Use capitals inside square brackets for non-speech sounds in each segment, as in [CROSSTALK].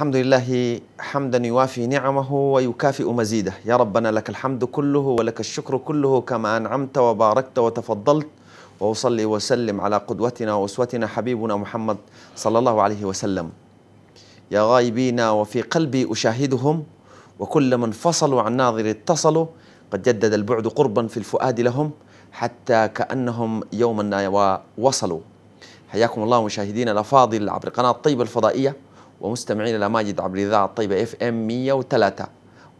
الحمد لله حمدا يوافي نعمه ويكافئ مزيده يا ربنا لك الحمد كله ولك الشكر كله كما أنعمت وباركت وتفضلت وأصلي وسلم على قدوتنا وأسوتنا حبيبنا محمد صلى الله عليه وسلم يا غائبين وفي قلبي أشاهدهم وكل من فصلوا عن ناظر اتصلوا قد جدد البعد قربا في الفؤاد لهم حتى كأنهم يوما وصلوا حياكم الله مشاهدينا الأفاضل عبر قناة طيبة الفضائية ومستمعين إلى ماجد عبر الإذاعة الطيبة اف ام 103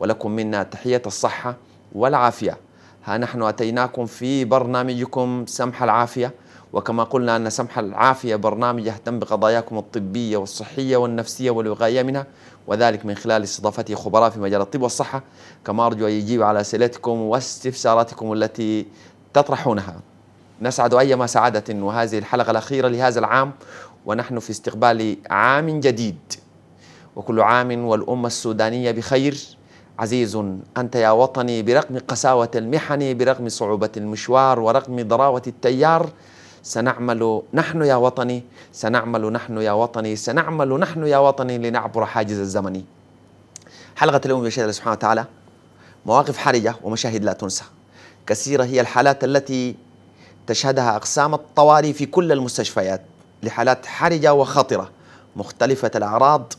ولكم منا تحية الصحة والعافية ها نحن أتيناكم في برنامجكم سمح العافية وكما قلنا أن سمح العافية برنامج يهتم بقضاياكم الطبية والصحية والنفسية والوقاية منها وذلك من خلال استضافته خبراء في مجال الطب والصحة كما أرجو أن يجيب على أسئلتكم واستفساراتكم التي تطرحونها نسعد أيما سعادة وهذه الحلقة الأخيرة لهذا العام ونحن في استقبال عام جديد وكل عام والأمة السودانية بخير عزيز أنت يا وطني برغم قساوة المحن برغم صعوبة المشوار ورغم ضراوة التيار سنعمل نحن يا وطني سنعمل نحن يا وطني سنعمل نحن يا وطني لنعبر حاجز الزمن حلقة اليوم بشهد الله سبحانه وتعالى مواقف حرجة ومشاهد لا تنسى كثيرة هي الحالات التي تشهدها أقسام الطوارئ في كل المستشفيات لحالات حرجة وخطرة مختلفة الأعراض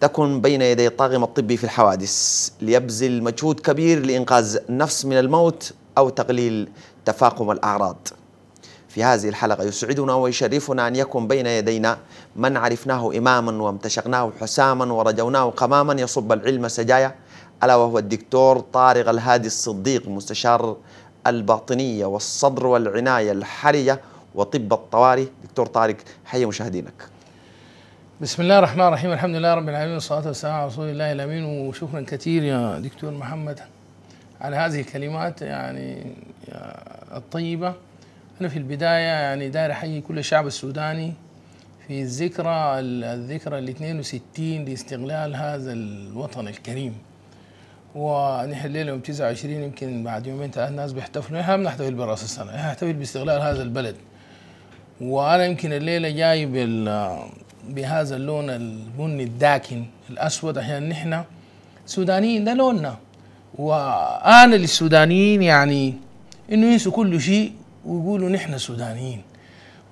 تكن بين يدي الطاقم الطبي في الحوادث ليبذل مجهود كبير لإنقاذ نفس من الموت أو تقليل تفاقم الأعراض في هذه الحلقة يسعدنا ويشرفنا أن يكون بين يدينا من عرفناه إماما وامتشقناه حساما ورجوناه قماما يصب العلم سجايا ألا وهو الدكتور طارق الهادي الصديق مستشار الباطنية والصدر والعناية الحرجة وطب الطوارئ دكتور طارق حي مشاهدينك بسم الله الرحمن الرحيم الحمد لله رب العالمين والصلاة والسلام على رسول الله الأمين وشكرا كثير يا دكتور محمد على هذه الكلمات يعني الطيبة أنا في البداية يعني داير أحيي كل الشعب السوداني في الذكرى الذكرى ال 62 لاستغلال هذا الوطن الكريم ونحن الليله يوم 29 يمكن بعد يومين ثلاث ناس بيحتفلوا نحن بنحتفل براس السنه نحن نحتفل باستغلال هذا البلد وانا يمكن الليله جاي بال بهذا اللون البني الداكن الاسود عشان نحن سودانيين ده لوننا وانا للسودانيين يعني انه ينسوا كل شيء ويقولوا نحن سودانيين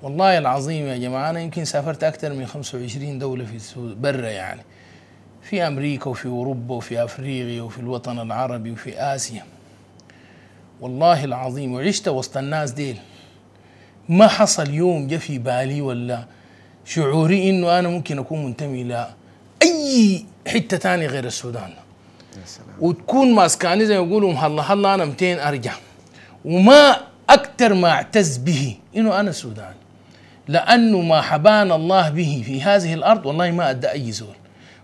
والله العظيم يا جماعه انا يمكن سافرت اكثر من 25 دوله في برا يعني في امريكا وفي اوروبا وفي افريقيا وفي الوطن العربي وفي اسيا والله العظيم وعشت وسط الناس ديل ما حصل يوم جا في بالي ولا شعوري انه انا ممكن اكون منتمي الى اي حته ثانيه غير السودان يا سلام. وتكون ماسكاني زي ما يقولوا هلا هلا انا 200 ارجع وما اكثر ما اعتز به انه انا سوداني لانه ما حبان الله به في هذه الارض والله ما ادى اي زول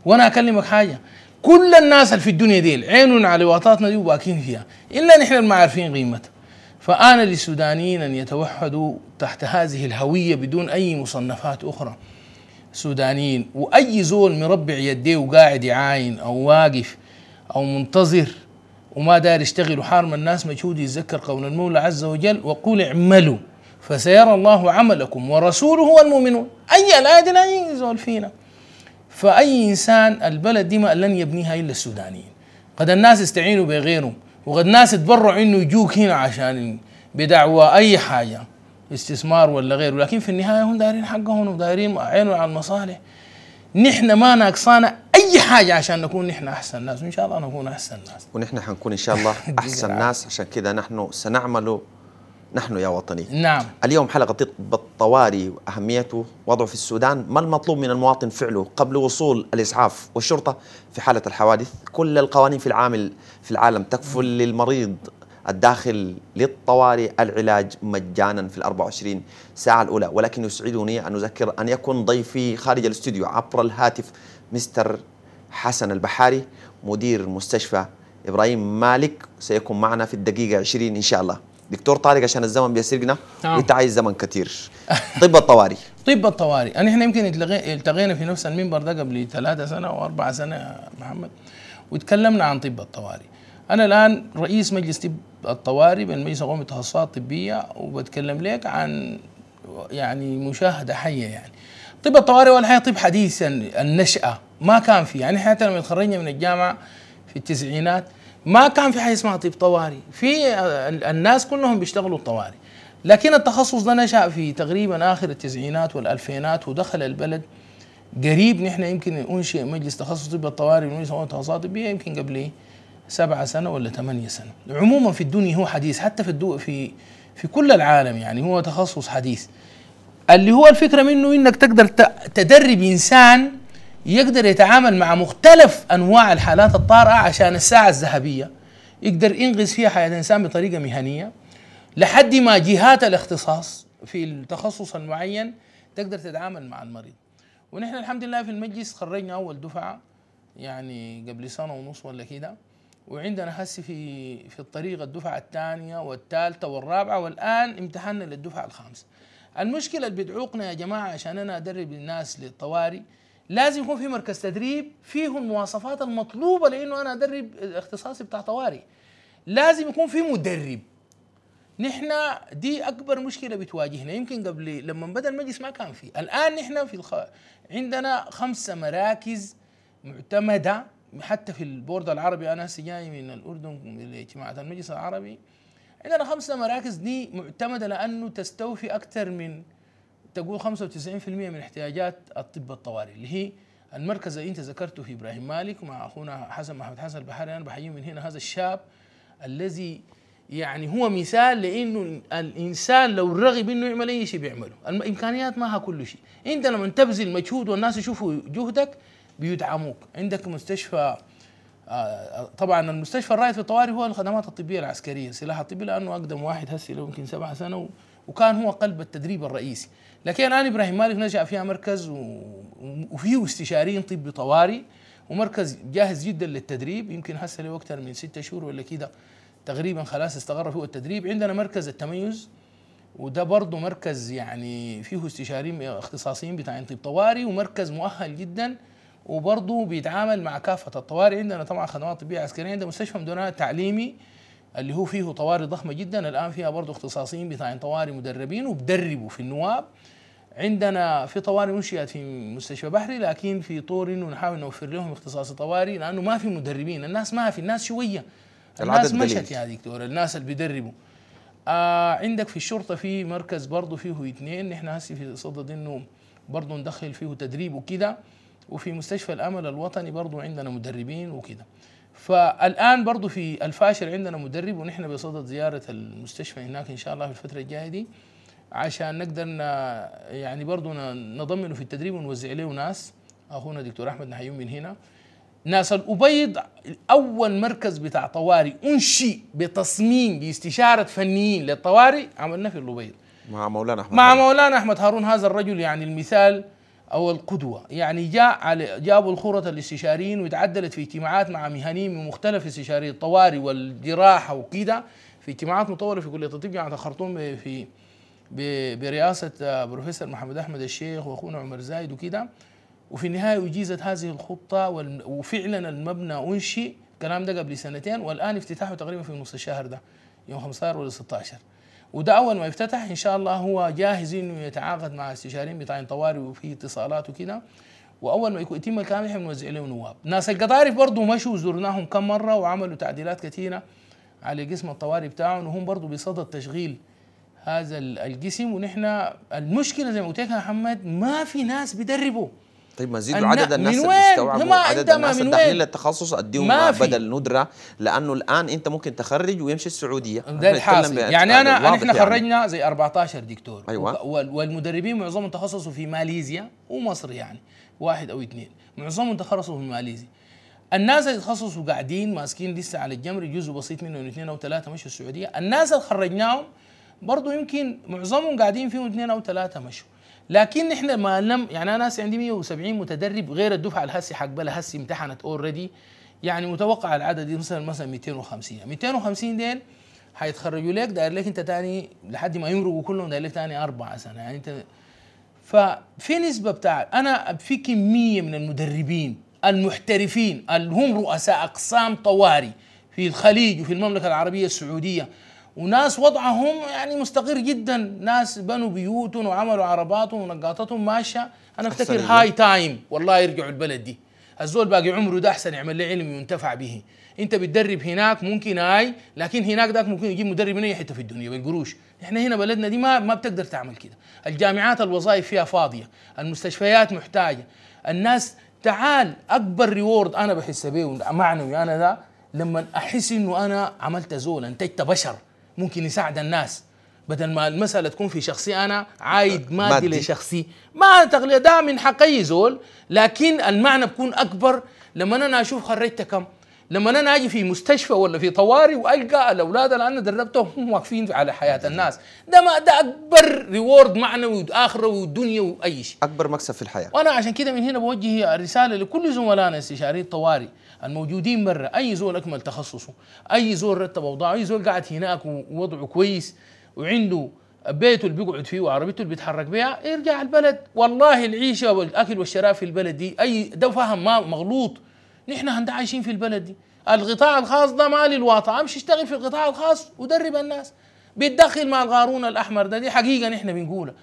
وانا اكلمك حاجه كل الناس اللي في الدنيا دي عينهم على وطاتنا دي وباكين فيها الا نحن ما عارفين قيمتها فآن للسودانيين أن يتوحدوا تحت هذه الهوية بدون أي مصنفات أخرى سودانيين وأي زول مربع يديه وقاعد يعاين أو واقف أو منتظر وما داير يشتغل وحارم الناس مجهود يتذكر قول المولى عز وجل وقول اعملوا فسيرى الله عملكم ورسوله والمؤمنون أي الآية لا ينزل فينا فأي إنسان البلد دي ما لن يبنيها إلا السودانيين قد الناس استعينوا بغيرهم وقد ناس تبرعوا انه يجوك هنا عشان بدعوى اي حاجه استثمار ولا غيره لكن في النهايه هم دايرين حقهم ودايرين عينهم على المصالح نحن ما ناقصانا اي حاجه عشان نكون نحن احسن ناس وان شاء الله نكون احسن ناس ونحن حنكون ان شاء الله [LAUGHS] احسن ناس عشان كذا نحن سنعمل نحن يا وطني نعم اليوم حلقة الطوارئ وأهميته وضعه في السودان ما المطلوب من المواطن فعله قبل وصول الإسعاف والشرطة في حالة الحوادث كل القوانين في العامل في العالم تكفل للمريض الداخل للطوارئ العلاج مجانا في ال 24 ساعة الأولى ولكن يسعدني أن أذكر أن يكون ضيفي خارج الاستوديو عبر الهاتف مستر حسن البحاري مدير مستشفى إبراهيم مالك سيكون معنا في الدقيقة 20 إن شاء الله دكتور طارق عشان الزمن بيسرقنا آه. عايز زمن كثير طب الطوارئ [LAUGHS] طب الطوارئ انا احنا يمكن التقينا في نفس المنبر ده قبل ثلاثة سنه او اربع سنه يا محمد وتكلمنا عن طب الطوارئ انا الان رئيس مجلس طب الطوارئ بالمجلس القومي للتخصصات الطبيه وبتكلم لك عن يعني مشاهده حيه يعني طب الطوارئ والحياه طب حديثا النشاه ما كان في يعني حتى لما تخرجنا من الجامعه في التسعينات ما كان في حاجه اسمها طب طوارئ في الناس كلهم بيشتغلوا الطوارئ لكن التخصص ده نشا في تقريبا اخر التسعينات والالفينات ودخل البلد قريب نحن يمكن انشئ مجلس تخصص طب الطوارئ ومجلس تخصصات طبيه يمكن قبل سبعة سنة ولا ثمانية سنة عموما في الدنيا هو حديث حتى في الدو في في كل العالم يعني هو تخصص حديث اللي هو الفكرة منه انك تقدر تدرب انسان يقدر يتعامل مع مختلف انواع الحالات الطارئه عشان الساعه الذهبيه يقدر ينقذ فيها حياه الانسان بطريقه مهنيه لحد ما جهات الاختصاص في التخصص المعين تقدر تتعامل مع المريض ونحن الحمد لله في المجلس خرجنا اول دفعه يعني قبل سنه ونص ولا كده وعندنا هسه في في الطريق الدفعه الثانيه والثالثه والرابعه والان امتحنا للدفعه الخامسه المشكله اللي بتعوقنا يا جماعه عشان انا ادرب الناس للطوارئ لازم يكون في مركز تدريب فيه المواصفات المطلوبه لانه انا ادرب اختصاصي بتاع طوارئ لازم يكون في مدرب نحن دي اكبر مشكله بتواجهنا يمكن قبل لما بدا المجلس ما كان في الان نحن في الخ... عندنا خمسه مراكز معتمده حتى في البورد العربي انا هسه جاي من الاردن لاجتماعات المجلس العربي عندنا خمسه مراكز دي معتمده لانه تستوفي اكثر من تقول 95% من احتياجات الطب الطوارئ اللي هي المركز اللي انت ذكرته في ابراهيم مالك مع اخونا حسن محمد حسن البحري انا بحييه من هنا هذا الشاب الذي يعني هو مثال لانه الانسان لو رغب انه يعمل اي شيء بيعمله، الامكانيات ما كل شيء، انت لما تبذل مجهود والناس يشوفوا جهدك بيدعموك، عندك مستشفى آه، طبعا المستشفى الرائد في الطوارئ هو الخدمات الطبيه العسكريه، السلاح الطبي لانه اقدم واحد هسه له يمكن سبع سنه وكان هو قلب التدريب الرئيسي لكن انا ابراهيم مالك نشا فيها مركز وفيه استشاريين طبي طوارئ ومركز جاهز جدا للتدريب يمكن هسه له اكثر من ستة شهور ولا كده تقريبا خلاص استقر فيه التدريب عندنا مركز التميز وده برضه مركز يعني فيه استشاريين اختصاصيين بتاعين طب طوارئ ومركز مؤهل جدا وبرضه بيتعامل مع كافه الطوارئ عندنا طبعا خدمات طبيه عسكريه عندنا مستشفى مدونات تعليمي اللي هو فيه طوارئ ضخمه جدا الان فيها برضه اختصاصيين بتاعين طوارئ مدربين وبدربوا في النواب عندنا في طوارئ انشئت في مستشفى بحري لكن في طور انه نحاول نوفر لهم اختصاص طوارئ لانه ما في مدربين الناس ما في الناس شويه الناس مشت يا دكتور الناس اللي بيدربوا آه عندك في الشرطه في مركز برضه فيه اثنين نحن هسه في صدد انه برضه ندخل فيه تدريب وكده وفي مستشفى الامل الوطني برضه عندنا مدربين وكده فالان برضو في الفاشر عندنا مدرب ونحن بصدد زياره المستشفى هناك ان شاء الله في الفتره الجايه دي عشان نقدر يعني برضو نضمنه في التدريب ونوزع له ناس اخونا دكتور احمد نحيون من هنا ناس الأبيض أول مركز بتاع طوارئ أنشئ بتصميم باستشارة فنيين للطوارئ عملناه في الأبيض مع مولانا أحمد مع مولانا أحمد هارون هذا الرجل يعني المثال او القدوه يعني جاء على جابوا الخرطه الاستشاريين وتعدلت في اجتماعات مع مهنيين من مختلف استشاري الطوارئ والجراحه وكذا في اجتماعات مطوله في كليه الطب جامعه الخرطوم في برئاسه آه، بروفيسور محمد احمد الشيخ واخونا عمر زايد وكذا وفي النهايه اجيزت هذه الخطه وفعلا المبنى انشئ الكلام ده قبل سنتين والان افتتاحه تقريبا في نص الشهر ده يوم 15 ولا 16 وده اول ما يفتتح ان شاء الله هو جاهز انه يتعاقد مع استشاريين بتاعين طوارئ وفي اتصالات وكده واول ما يتم الكلام احنا بنوزع له نواب ناس القطارف برضه مشوا زرناهم كم مره وعملوا تعديلات كثيره على قسم الطوارئ بتاعهم وهم برضه بصدد تشغيل هذا القسم ونحن المشكله زي ما قلت لك يا محمد ما في ناس بيدربوا طيب ما زيدوا عدد الناس اللي استوعبوا عدد الناس من الداخلين للتخصص اديهم بدل ندره لانه الان انت ممكن تخرج ويمشي السعوديه ده الحاصل يعني انا احنا يعني. خرجنا زي 14 دكتور أيوة. والمدربين معظمهم تخصصوا في ماليزيا ومصر يعني واحد او اثنين معظمهم تخصصوا في ماليزيا الناس اللي تخصصوا قاعدين ماسكين لسه على الجمر جزء بسيط منهم اثنين او ثلاثه مشوا السعوديه الناس اللي خرجناهم برضه يمكن معظمهم قاعدين فيهم اثنين او ثلاثه مشوا لكن احنا ما لم يعني انا عندي 170 متدرب غير الدفعه الهسي حق بلا هسي امتحنت اوريدي يعني متوقع العدد يوصل مثلا 250 250 ديل حيتخرجوا لك داير لك انت تاني لحد ما يمرقوا كلهم داير لك تاني اربعة سنه يعني انت ففي نسبه بتاع انا في كميه من المدربين المحترفين اللي هم رؤساء اقسام طوارئ في الخليج وفي المملكه العربيه السعوديه وناس وضعهم يعني مستقر جدا ناس بنوا بيوتهم وعملوا عرباتهم ونقاطتهم ماشيه انا افتكر هاي تايم والله يرجعوا البلد دي الزول باقي عمره ده احسن يعمل له علم ينتفع به انت بتدرب هناك ممكن هاي لكن هناك ذاك ممكن يجيب مدرب من اي حته في الدنيا بالقروش احنا هنا بلدنا دي ما ما بتقدر تعمل كده الجامعات الوظائف فيها فاضيه المستشفيات محتاجه الناس تعال اكبر ريورد انا بحس به معنوي انا ده لما احس انه انا عملت زول انتجت بشر ممكن يساعد الناس بدل ما المسألة تكون في شخصي أنا عايد آه، مادي, مادي. لشخصي ما تغلي ده من حقي زول لكن المعنى بكون أكبر لما أنا أشوف خرجت كم لما أنا أجي في مستشفى ولا في طوارئ وألقى الأولاد اللي أنا دربتهم هم واقفين على حياة الناس ده ما ده أكبر ريورد معنوي وآخرة والدنيا وأي شيء أكبر مكسب في الحياة وأنا عشان كده من هنا بوجه رسالة لكل زملائنا استشاري الطوارئ الموجودين برا اي زول اكمل تخصصه اي زول رتب اوضاعه اي زول قاعد هناك ووضعه كويس وعنده بيته اللي بيقعد فيه وعربيته اللي بيتحرك بها يرجع البلد والله العيشه والاكل والشراب في البلد دي اي ده فهم ما مغلوط نحن هندا عايشين في البلد دي القطاع الخاص ده مال الواطع امشي اشتغل في القطاع الخاص ودرب الناس بيتدخل مع القارون الاحمر ده دي حقيقه نحن بنقولها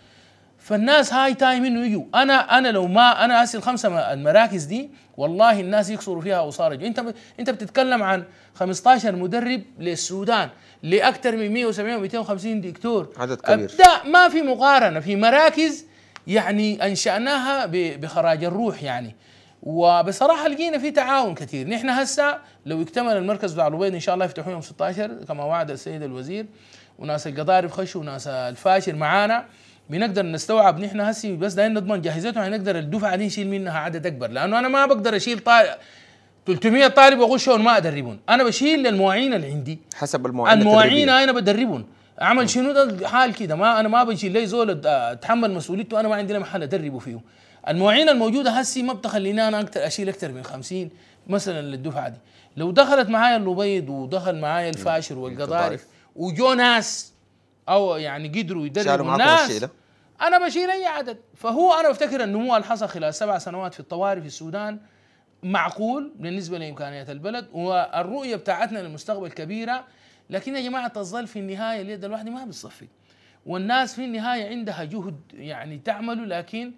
فالناس هاي تايم انه يجوا انا انا لو ما انا هسي الخمسه المراكز دي والله الناس يكسروا فيها اوصارج انت ب... انت بتتكلم عن 15 مدرب للسودان لاكثر من 170 و 250 دكتور عدد كبير ده ما في مقارنه في مراكز يعني انشاناها ب... بخراج الروح يعني وبصراحه لقينا في تعاون كثير نحن هسه لو اكتمل المركز بتاع الوبيد ان شاء الله يفتحوه يوم 16 كما وعد السيد الوزير وناس القضارب خشوا وناس الفاشر معانا بنقدر نستوعب نحن هسي بس ده نضمن جاهزيته هنقدر يعني الدفعه دي نشيل منها عدد اكبر لانه انا ما بقدر اشيل طالب 300 طالب واغشهم ما ادربهم انا بشيل المواعين اللي عندي حسب المواعين المواعين انا بدربهم اعمل شنو ده حال كده ما انا ما بشيل لي زول اتحمل مسؤوليته انا ما عندي محل ادربه فيه المواعين الموجوده هسي ما بتخليني انا اكثر اشيل اكثر من 50 مثلا للدفعه دي لو دخلت معايا اللبيض ودخل معايا الفاشر والقضارف وجو ناس او يعني قدروا يدربوا الناس انا بشيل اي عدد فهو انا افتكر النمو اللي حصل خلال سبع سنوات في الطوارئ في السودان معقول بالنسبه لامكانيات البلد والرؤيه بتاعتنا للمستقبل كبيره لكن يا جماعه تظل في النهايه اليد الواحده ما بتصفي والناس في النهايه عندها جهد يعني تعمله لكن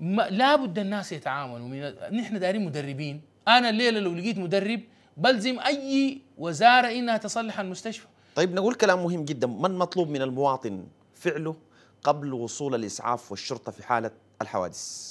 ما لابد الناس يتعاملوا من نحن دارين مدربين انا الليله لو لقيت مدرب بلزم اي وزاره انها تصلح المستشفى طيب نقول كلام مهم جدا من مطلوب من المواطن فعله قبل وصول الاسعاف والشرطه في حاله الحوادث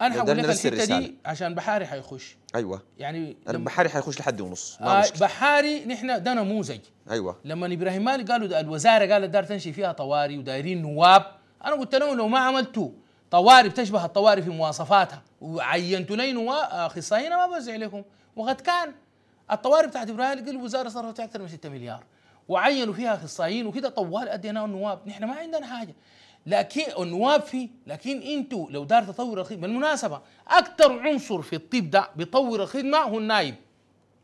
انا هقول لك الحته دي عشان بحاري حيخش ايوه يعني البحاري حيخش لحد ونص ما آه بحاري نحن ده نموذج ايوه لما ابراهيم مالك قالوا الوزاره قالت دار تمشي فيها طواري ودايرين نواب انا قلت لهم لو ما عملتوا طواري بتشبه الطواري في مواصفاتها وعينتوا لي نواب اخصائيين ما بوزع لكم وقد كان الطوارئ بتاعت ابراهيم قال الوزاره صرفت اكثر من 6 مليار وعينوا فيها اخصائيين وكده طوال اديناه النواب نحن ما عندنا حاجه لكن النواب في لكن انتوا لو دار تطور الخدمه بالمناسبه اكثر عنصر في الطب ده بيطور الخدمه هو النايب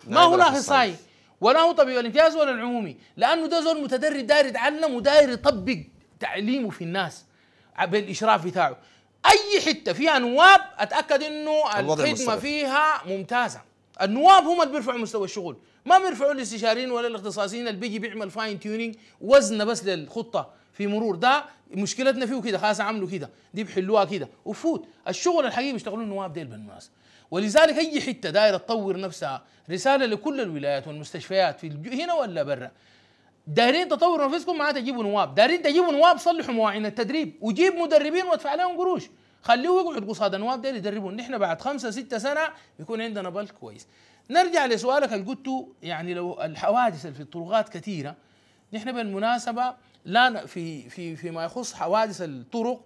ما هو الاخصائي اخصائي ولا هو طبيب الامتياز ولا العمومي لانه ده زول متدرب داير يتعلم وداير يطبق تعليمه في الناس بالاشراف بتاعه اي حته فيها نواب اتاكد انه الخدمه فيها ممتازه النواب هم اللي بيرفعوا مستوى الشغل ما بيرفعوا الاستشاريين ولا الاختصاصيين اللي بيجي بيعمل فاين تيونينج وزن بس للخطه في مرور ده مشكلتنا فيه كده خلاص عملوا كده دي بيحلوها كده وفوت الشغل الحقيقي بيشتغلوه النواب ديل بالمناسبه ولذلك اي حته دايره تطور نفسها رساله لكل الولايات والمستشفيات في هنا ولا برا دايرين تطوروا نفسكم معناتها تجيبوا نواب دايرين تجيبوا نواب صلحوا مواعين التدريب وجيب مدربين وادفع لهم قروش خليه يقعد قصاد النواب ده يدربه نحن بعد خمسة ستة سنة يكون عندنا بل كويس نرجع لسؤالك اللي قلته يعني لو الحوادث اللي في الطرقات كثيرة نحن بالمناسبة لا في في فيما يخص حوادث الطرق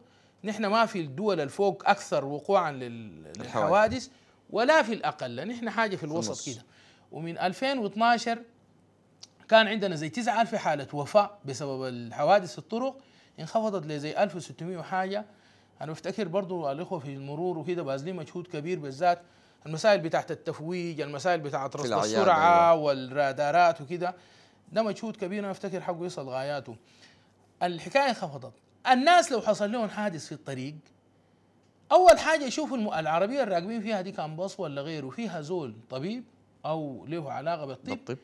نحن ما في الدول الفوق اكثر وقوعا للحوادث ولا في الاقل نحن حاجه في الوسط كده ومن 2012 كان عندنا زي 9000 حاله وفاه بسبب الحوادث الطرق انخفضت لزي 1600 وحاجه انا بفتكر برضو الاخوه في المرور وكده باذلين مجهود كبير بالذات المسائل بتاعت التفويج المسائل بتاعت رصد السرعه أيوة. والرادارات وكده ده مجهود كبير انا افتكر حقه يصل غاياته الحكايه انخفضت الناس لو حصل لهم حادث في الطريق اول حاجه يشوفوا الم... العربيه الراكبين فيها دي كان باص ولا غيره فيها زول طبيب او له علاقه بالطب, بالطب.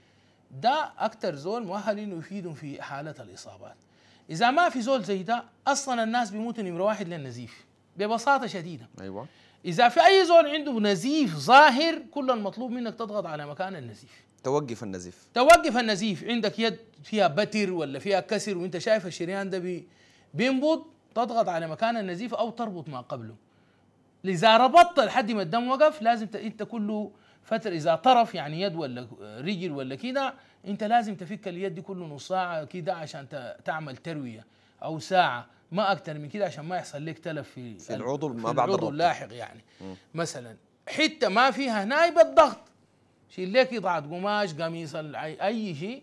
ده اكثر زول مؤهل انه يفيدهم في حاله الاصابات اذا ما في زول زي ده اصلا الناس بيموتوا نمره واحد للنزيف ببساطه شديده ايوه اذا في اي زول عنده نزيف ظاهر كل المطلوب منك تضغط على مكان النزيف توقف النزيف توقف النزيف عندك يد فيها بتر ولا فيها كسر وانت شايف الشريان ده بينبض تضغط على مكان النزيف او تربط ما قبله اذا ربطت لحد ما الدم وقف لازم انت كله فتره اذا طرف يعني يد ولا رجل ولا كده انت لازم تفك اليد دي كل نص ساعه كده عشان تعمل ترويه او ساعه ما اكثر من كده عشان ما يحصل لك تلف في في العضو ما بعد العضو اللاحق يعني م. مثلا حته ما فيها نايب الضغط شيل لك قطعه قماش قميص اي شيء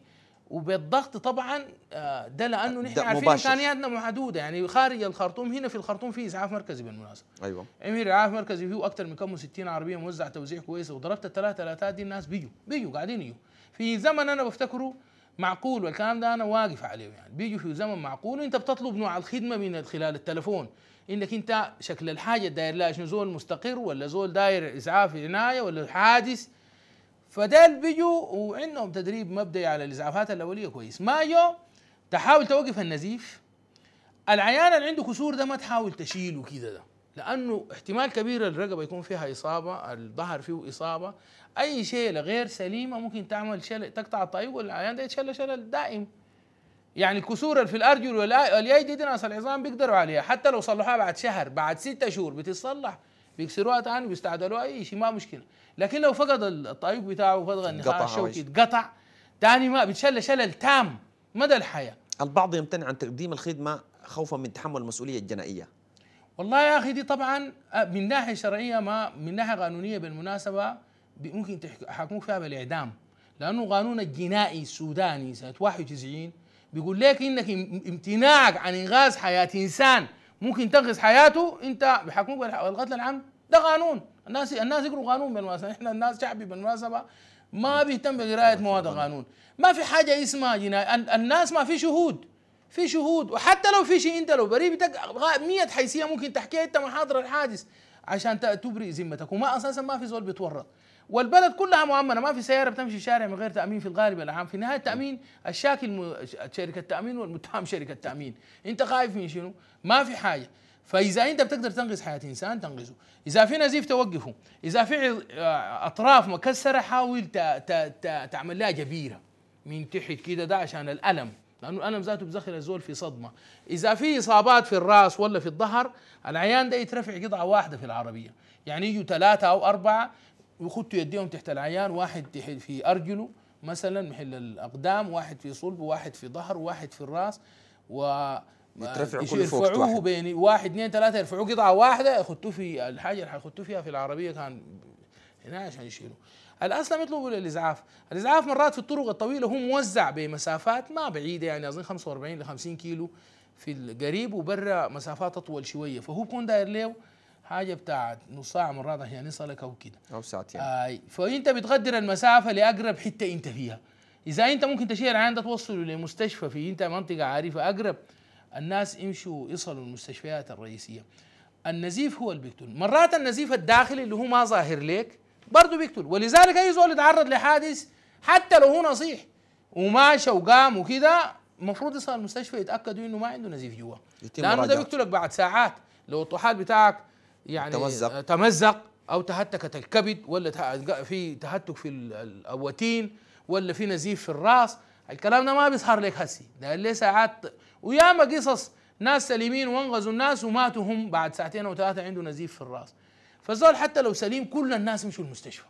وبالضغط طبعا آه، ده لانه آه، نحن عارفين امكانياتنا محدوده يعني خارج الخرطوم هنا في الخرطوم في اسعاف مركزي بالمناسبه ايوه عمل اسعاف مركزي فيه اكثر من كم 60 عربيه موزعه توزيع كويس وضربت الثلاث ثلاثات دي الناس بيجوا بيجوا قاعدين يجوا في زمن انا بفتكره معقول والكلام ده انا واقف عليه يعني بيجوا في زمن معقول وانت بتطلب نوع الخدمه من خلال التلفون انك انت شكل الحاجه داير لها شنو زول مستقر ولا زول داير اسعاف عنايه ولا حادث فدال بيجوا وعندهم تدريب مبدئي على الاسعافات الاوليه كويس ما مايو تحاول توقف النزيف العيان اللي عنده كسور ده ما تحاول تشيله كده ده لانه احتمال كبير الرقبه يكون فيها اصابه الظهر فيه اصابه اي شيء غير سليمه ممكن تعمل شل تقطع الطريق والعيان ده يتشل شلل دائم يعني الكسور في الارجل واليد دي, دي ناس العظام بيقدروا عليها حتى لو صلحوها بعد شهر بعد ستة شهور بتتصلح بيكسروها تاني بيستعدلوها اي شيء ما مشكله لكن لو فقد الطيب بتاعه وفقد النخاع الشوكي اتقطع تاني ما بتشل شلل تام مدى الحياه البعض يمتنع عن تقديم الخدمه خوفا من تحمل المسؤوليه الجنائيه والله يا اخي دي طبعا آه، من ناحيه شرعيه ما من ناحيه قانونيه بالمناسبه ممكن تحكموك فيها بالاعدام لانه قانون الجنائي السوداني سنه 91 بيقول لك انك امتناعك عن انغاز حياه انسان ممكن تنقذ حياته انت بيحاكموك بالقتل العام ده قانون الناس الناس يقروا قانون بالمناسبه احنا الناس شعبي بالمناسبه ما بيهتم بقرايه مواد القانون ما في حاجه اسمها جنايه الناس ما في شهود في شهود وحتى لو في شيء انت لو بريء بتلقى 100 حيثيه ممكن تحكيها انت من حاضر الحادث عشان تبرئ ذمتك وما اساسا ما في زول بيتورط والبلد كلها مؤمنه ما في سياره بتمشي الشارع من غير تامين في الغالب العام في نهايه التامين الشاكل شركه التامين والمتهم شركه التامين انت خايف من شنو ما في حاجه فاذا انت بتقدر تنقذ حياه انسان تنقذه اذا في نزيف توقفه اذا في آه، اطراف مكسره حاول تعمل لها جبيره من تحت كده ده عشان الالم لانه الالم ذاته بزخر الزول في صدمه اذا في اصابات في الراس ولا في الظهر العيان ده يترفع قطعه واحده في العربيه يعني يجوا ثلاثه او اربعه ويخطوا يديهم تحت العيان واحد في ارجله مثلا محل الاقدام واحد في صلبه واحد في ظهر واحد في الراس و يترفع كل فوق يرفعوه بين واحد اثنين ثلاثه يرفعوه قطعه واحده يخطوه في الحاجه اللي حيخطوه فيها في العربيه كان هنا عشان يشيلوا الاسلم يطلبوا الاسعاف، الاسعاف مرات في الطرق الطويله هو موزع بمسافات ما بعيده يعني اظن 45 ل 50 كيلو في القريب وبرا مسافات اطول شويه فهو بكون داير له حاجه بتاعت نص ساعه مرات عشان يصلك او كده او ساعتين يعني. آه فانت بتقدر المسافه لاقرب حته انت فيها اذا انت ممكن تشيل عندك ده توصله لمستشفى في انت منطقه عارفه اقرب الناس يمشوا يصلوا المستشفيات الرئيسيه النزيف هو اللي بيقتل مرات النزيف الداخلي اللي هو ما ظاهر ليك برضه بيقتل ولذلك اي زول يتعرض لحادث حتى لو هو نصيح وماشى وقام وكذا المفروض يصل المستشفى يتاكدوا انه ما عنده نزيف جوا لانه ده بيقتلك بعد ساعات لو الطحال بتاعك يعني تمزق, تمزق او تهتكت الكبد ولا في تهتك في الأوتين ولا في نزيف في الراس الكلام ده ما بيظهر لك هسي ده ليه ساعات وياما قصص ناس سليمين وانقذوا الناس وماتوا هم بعد ساعتين او ثلاثه عنده نزيف في الراس فالزول حتى لو سليم كل الناس يمشوا المستشفى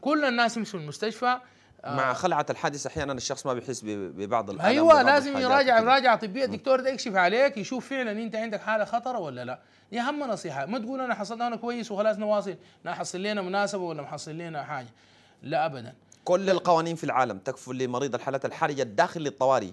كل الناس يمشوا المستشفى آه، مع خلعة الحادث احيانا الشخص ما بيحس ببعض الالم ايوه لازم يراجع مراجعه طبيه الدكتور ده يكشف عليك يشوف فعلا انت عندك حاله خطره ولا لا دي اهم نصيحه ما تقول انا حصلت انا كويس وخلاص نواصل لا حصل لنا مناسبه ولا محصل لنا حاجه لا ابدا كل القوانين في العالم تكفل لمريض الحالات الحرجه الداخل للطوارئ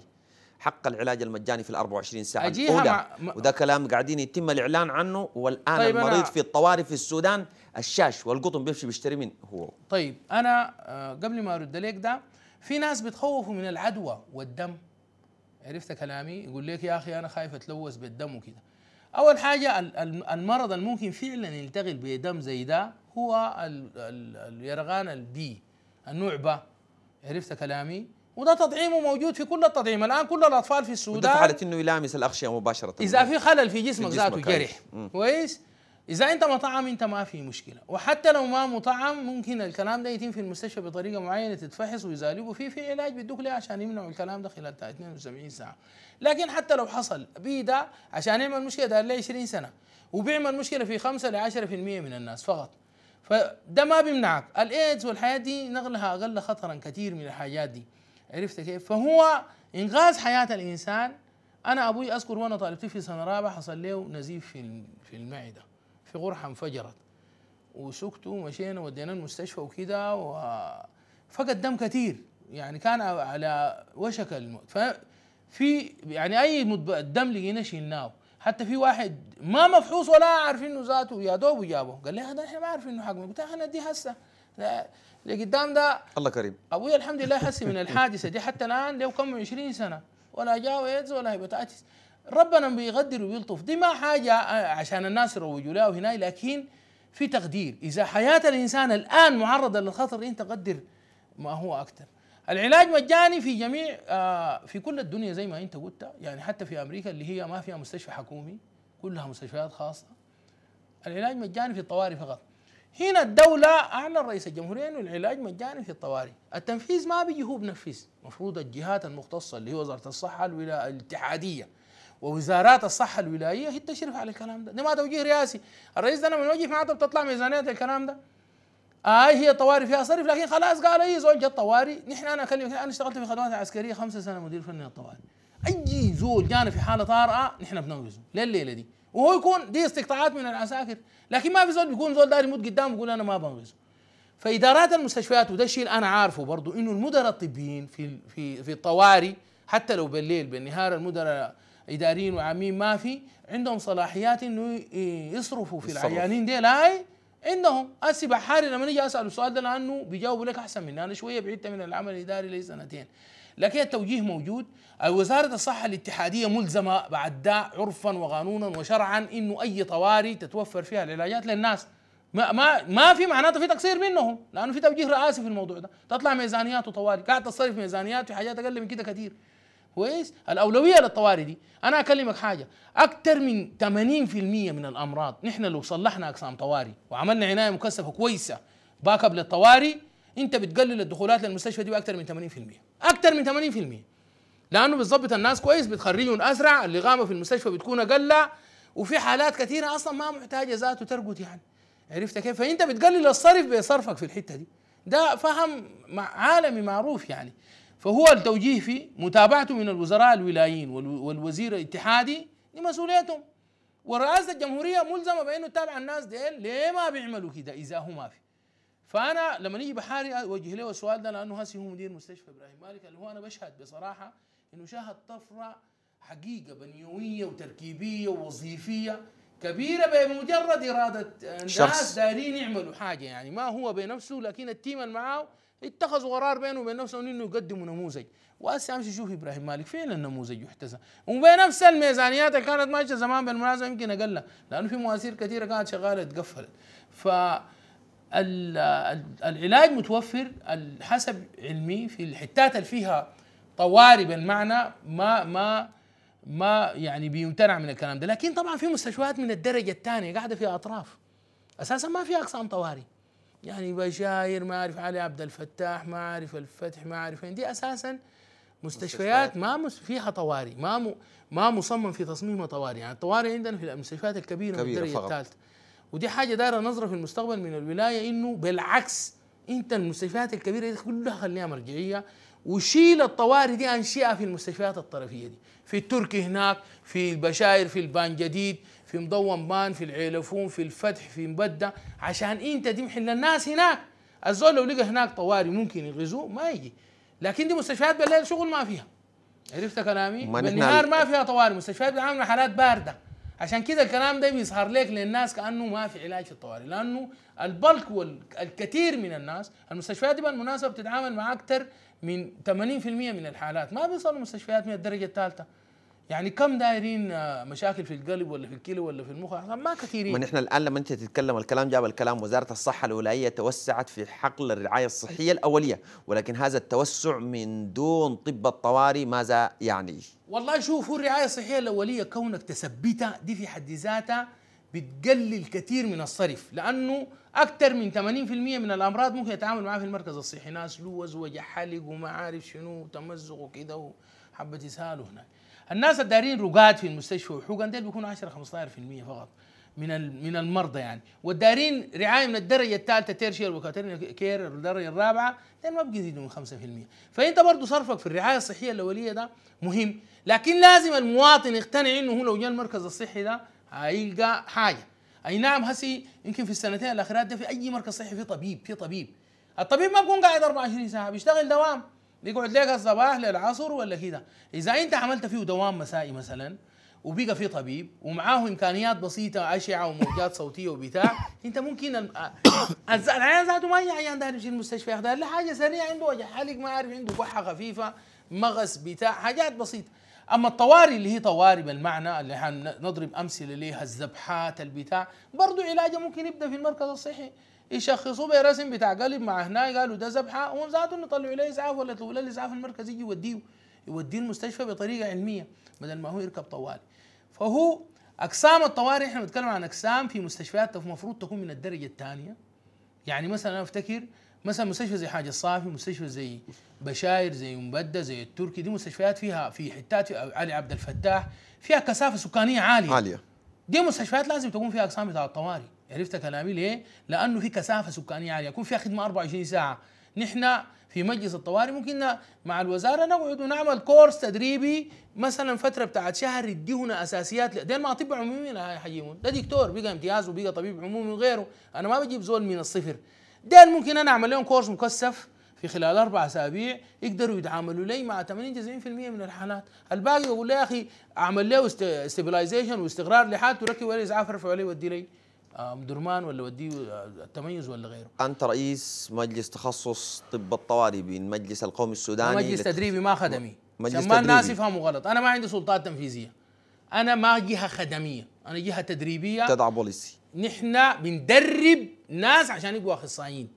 حق العلاج المجاني في ال 24 ساعه أجيها الاولى وده كلام قاعدين يتم الاعلان عنه والان طيب المريض أنا... في الطوارئ في السودان الشاش والقطن بيمشي بيشتري من هو طيب انا آه، قبل ما ارد عليك ده في ناس بتخوفوا من العدوى والدم عرفت كلامي يقول لك يا اخي انا خايف اتلوث بالدم وكده اول حاجه المرض الممكن فعلا ينتقل بدم زي ده هو اليرغان البي النوع ب عرفت كلامي وده تطعيمه موجود في كل التطعيم الان كل الاطفال في السودان في حاله انه يلامس الاغشيه مباشره اذا في خلل في جسمك ذاته جرح أيوة. كويس اذا انت مطعم انت ما في مشكله وحتى لو ما مطعم ممكن الكلام ده يتم في المستشفى بطريقه معينه تتفحص ويزالبه فيه في علاج بيدوك ليه عشان يمنعوا الكلام ده خلال 72 ساعه لكن حتى لو حصل بي ده عشان يعمل مشكله ده له 20 سنه وبيعمل مشكله في 5 ل 10% من الناس فقط فده ما بيمنعك الايدز والحياه دي نقلها اقل خطرا كثير من الحاجات دي عرفت كيف فهو انغاز حياه الانسان انا ابوي اذكر وانا طالب في سنه رابعه حصل له نزيف في في المعده في غرحه انفجرت وسكتوا ومشينا ودينا المستشفى وكده وفقد دم كثير يعني كان على وشك الموت ففي يعني اي دم لقينا شلناه حتى في واحد ما مفحوص ولا عارفين انه ذاته يا دوب جابه قال لي هذا احنا ما عارفين انه حقنا قلت له انا اديه هسه اللي قدام ده الله كريم ابويا الحمد لله حسي من الحادثه دي حتى الان له كم 20 سنه ولا جاو ايدز ولا هيباتيتس ربنا بيقدر وبيلطف دي ما حاجه عشان الناس يروجوا لها وهنا لكن في تقدير اذا حياه الانسان الان معرضه للخطر انت قدر ما هو اكثر العلاج مجاني في جميع آه في كل الدنيا زي ما انت قلت يعني حتى في امريكا اللي هي ما فيها مستشفى حكومي كلها مستشفيات خاصه العلاج مجاني في الطوارئ فقط هنا الدولة أعلن رئيس الجمهورية أنه العلاج مجاني في الطوارئ، التنفيذ ما بيجي هو بنفذ، المفروض الجهات المختصة اللي هي وزارة الصحة الولا... الاتحادية ووزارات الصحة الولاية هي تشرف على الكلام ده، ده ما توجيه رئاسي، الرئيس ده لما يوجه معناته بتطلع ميزانية الكلام ده. آه هي طوارئ فيها صرف لكن خلاص قال اي زول جت طوارئ نحن انا اكلمك انا اشتغلت في خدمات عسكريه خمسة سنه مدير فني الطوارئ اي زول جانا في حاله طارئه نحن بننقذه الليلة دي وهو يكون دي استقطاعات من العساكر لكن ما في زول بيكون زول داري يموت قدامه يقول انا ما بنغزه فادارات المستشفيات وده الشيء اللي انا عارفه برضه انه المدراء الطبيين في في في الطوارئ حتى لو بالليل بالنهار المدراء اداريين وعامين ما في عندهم صلاحيات انه يصرفوا في الصرف. العيانين دي لاي عندهم هسه بحاري لما نيجي اساله السؤال ده لانه بيجاوبوا لك احسن مني انا شويه بعدت من العمل الاداري لي سنتين لكن التوجيه موجود وزارة الصحة الاتحادية ملزمة بعد ده عرفا وقانونا وشرعا انه اي طوارئ تتوفر فيها العلاجات للناس ما ما ما في معناته في تقصير منهم لانه في توجيه رئاسي في الموضوع ده تطلع ميزانيات وطوارئ قاعد تصرف ميزانيات في حاجات اقل من كده كثير كويس الاولويه للطوارئ دي انا اكلمك حاجه اكثر من 80% من الامراض نحن لو صلحنا اقسام طوارئ وعملنا عنايه مكثفه كويسه باك اب للطوارئ انت بتقلل الدخولات للمستشفى دي باكثر من 80% اكثر من 80% لانه بتظبط الناس كويس بتخرجهم اسرع الاقامه في المستشفى بتكون اقل وفي حالات كثيره اصلا ما محتاجه ذاته ترقد يعني عرفت كيف فانت بتقلل الصرف بصرفك في الحته دي ده فهم عالمي معروف يعني فهو التوجيه فيه متابعته من الوزراء الولايين والوزير الاتحادي دي مسؤوليتهم ورئاسه الجمهوريه ملزمه بانه تتابع الناس دي ليه ما بيعملوا كده اذا هو ما في فانا لما نيجي بحاري اوجه له السؤال ده لانه هسي هو مدير مستشفى ابراهيم مالك اللي هو انا بشهد بصراحه انه شهد طفره حقيقه بنيويه وتركيبيه ووظيفيه كبيره بمجرد اراده ناس دايرين يعملوا حاجه يعني ما هو بنفسه لكن التيم اللي معاه اتخذوا قرار بينه وبين نفسه انه يقدموا نموذج واسي امشي شوف ابراهيم مالك فين النموذج يحتسب نفس الميزانيات اللي كانت ماشيه زمان بالمناسبه يمكن اقل لانه في مواسير كثيره كانت شغاله اتقفلت ف العلاج متوفر حسب علمي في الحتات اللي فيها طوارئ بالمعنى ما ما ما يعني بيمتنع من الكلام ده لكن طبعا في مستشفيات من الدرجه الثانيه قاعده فيها اطراف اساسا ما في اقسام طوارئ يعني بشاير ما اعرف علي عبد الفتاح ما اعرف الفتح ما اعرف دي اساسا مستشفيات ما فيها طوارئ ما ما مصمم في تصميمها طوارئ يعني الطوارئ عندنا في المستشفيات الكبيره من الدرجه الثالثه ودي حاجه دايره نظره في المستقبل من الولايه انه بالعكس انت المستشفيات الكبيره دي كلها خليها مرجعيه وشيل الطوارئ دي انشئها في المستشفيات الطرفيه دي في التركي هناك في البشاير في البان جديد في مضوم بان في العيلفون في الفتح في مبده عشان انت دي محل الناس هناك الزول لو لقى هناك طوارئ ممكن يغزوه ما يجي لكن دي مستشفيات بالليل شغل ما فيها عرفت كلامي؟ بالنهار ما فيها طوارئ مستشفيات بتعامل حالات بارده عشان كده الكلام ده بيظهر لك للناس كانه ما في علاج في الطوارئ لانه البلك والكثير من الناس المستشفيات دي بالمناسبه بتتعامل مع اكثر من 80% من الحالات ما بيوصلوا مستشفيات من الدرجه الثالثه يعني كم دايرين آه، مشاكل في القلب ولا في الكلى ولا في المخ ما كثيرين من نحن الان لما انت تتكلم الكلام جاب الكلام وزاره الصحه الولائيه توسعت في حقل الرعايه الصحيه الاوليه ولكن هذا التوسع من دون طب الطوارئ ماذا يعني والله هو الرعايه الصحيه الاوليه كونك تثبتها دي في حد ذاتها بتقلل كثير من الصرف لانه اكثر من 80% من الامراض ممكن يتعامل معها في المركز الصحي ناس لوز حلق وما عارف شنو وتمزق وكذا وحبه اسهال هناك الناس الدارين رقاد في المستشفى وحقوق ديل بيكونوا 10 15% فقط من من المرضى يعني والدارين رعايه من الدرجه الثالثه تيرشير وكاترين كير الدرجه الرابعه لان ما بيزيدوا من 5% فانت برضه صرفك في الرعايه الصحيه الاوليه ده مهم لكن لازم المواطن يقتنع انه هو لو جاء المركز الصحي ده هيلقى حاجه اي نعم هسي يمكن في السنتين الاخيرات ده في اي مركز صحي في طبيب في طبيب الطبيب ما بيكون قاعد 24 ساعه بيشتغل دوام يقعد لك الصباح للعصر ولا كده اذا انت عملت فيه دوام مسائي مثلا وبقى فيه طبيب ومعاه امكانيات بسيطه اشعه وموجات صوتيه وبتاع انت ممكن [COUGHS] العيان ذاته ما هي عيان ده يمشي المستشفى ياخذها له حاجه سريعه عنده وجع حالك ما عارف عنده كحه خفيفه مغص بتاع حاجات بسيطه اما الطوارئ اللي هي طوارئ بالمعنى اللي حنضرب امثله ليها الذبحات البتاع برضه علاجه ممكن يبدا في المركز الصحي يشخصوه برسم بتاع قلب مع هنا قالوا ده ذبحه هم ذاتهم يطلعوا له اسعاف ولا يطلعوا له الاسعاف المركزي يجي يوديه يوديه المستشفى بطريقه علميه بدل ما هو يركب طوالي فهو اقسام الطوارئ احنا بنتكلم عن اقسام في مستشفيات المفروض تكون من الدرجه الثانيه يعني مثلا انا افتكر مثلا مستشفى زي حاجه الصافي مستشفى زي بشاير زي مبده زي التركي دي مستشفيات فيها في حتات في علي عبد الفتاح فيها كثافه سكانيه عاليه عاليه دي مستشفيات لازم تكون فيها اقسام بتاع الطوارئ عرفت كلامي ليه؟ لانه في كثافه سكانيه عاليه يكون فيها خدمه 24 ساعه نحن في مجلس الطوارئ ممكن مع الوزاره نقعد ونعمل كورس تدريبي مثلا فتره بتاعت شهر يديهنا اساسيات دين ما اطباء عموميين حيجيبون ده دكتور بقى امتياز وبقى طبيب عمومي وغيره انا ما بجيب زول من الصفر دين ممكن انا اعمل لهم كورس مكثف في خلال اربع اسابيع يقدروا يتعاملوا لي مع 80 90% من الحالات، الباقي اقول له يا اخي اعمل له استبلايزيشن واستقرار لحالته ركب ولا اسعاف ارفعه لي ودي لي، آه، درمان ولا وديه آه، التميز ولا غيره انت رئيس مجلس تخصص طب الطوارئ بالمجلس القومي السوداني مجلس تدريبي ما خدمي مجلس تدريبي الناس يفهموا غلط انا ما عندي سلطات تنفيذيه انا ما جهه خدميه انا جهه تدريبيه تدعم بوليسي نحن بندرب ناس عشان يبقوا اخصائيين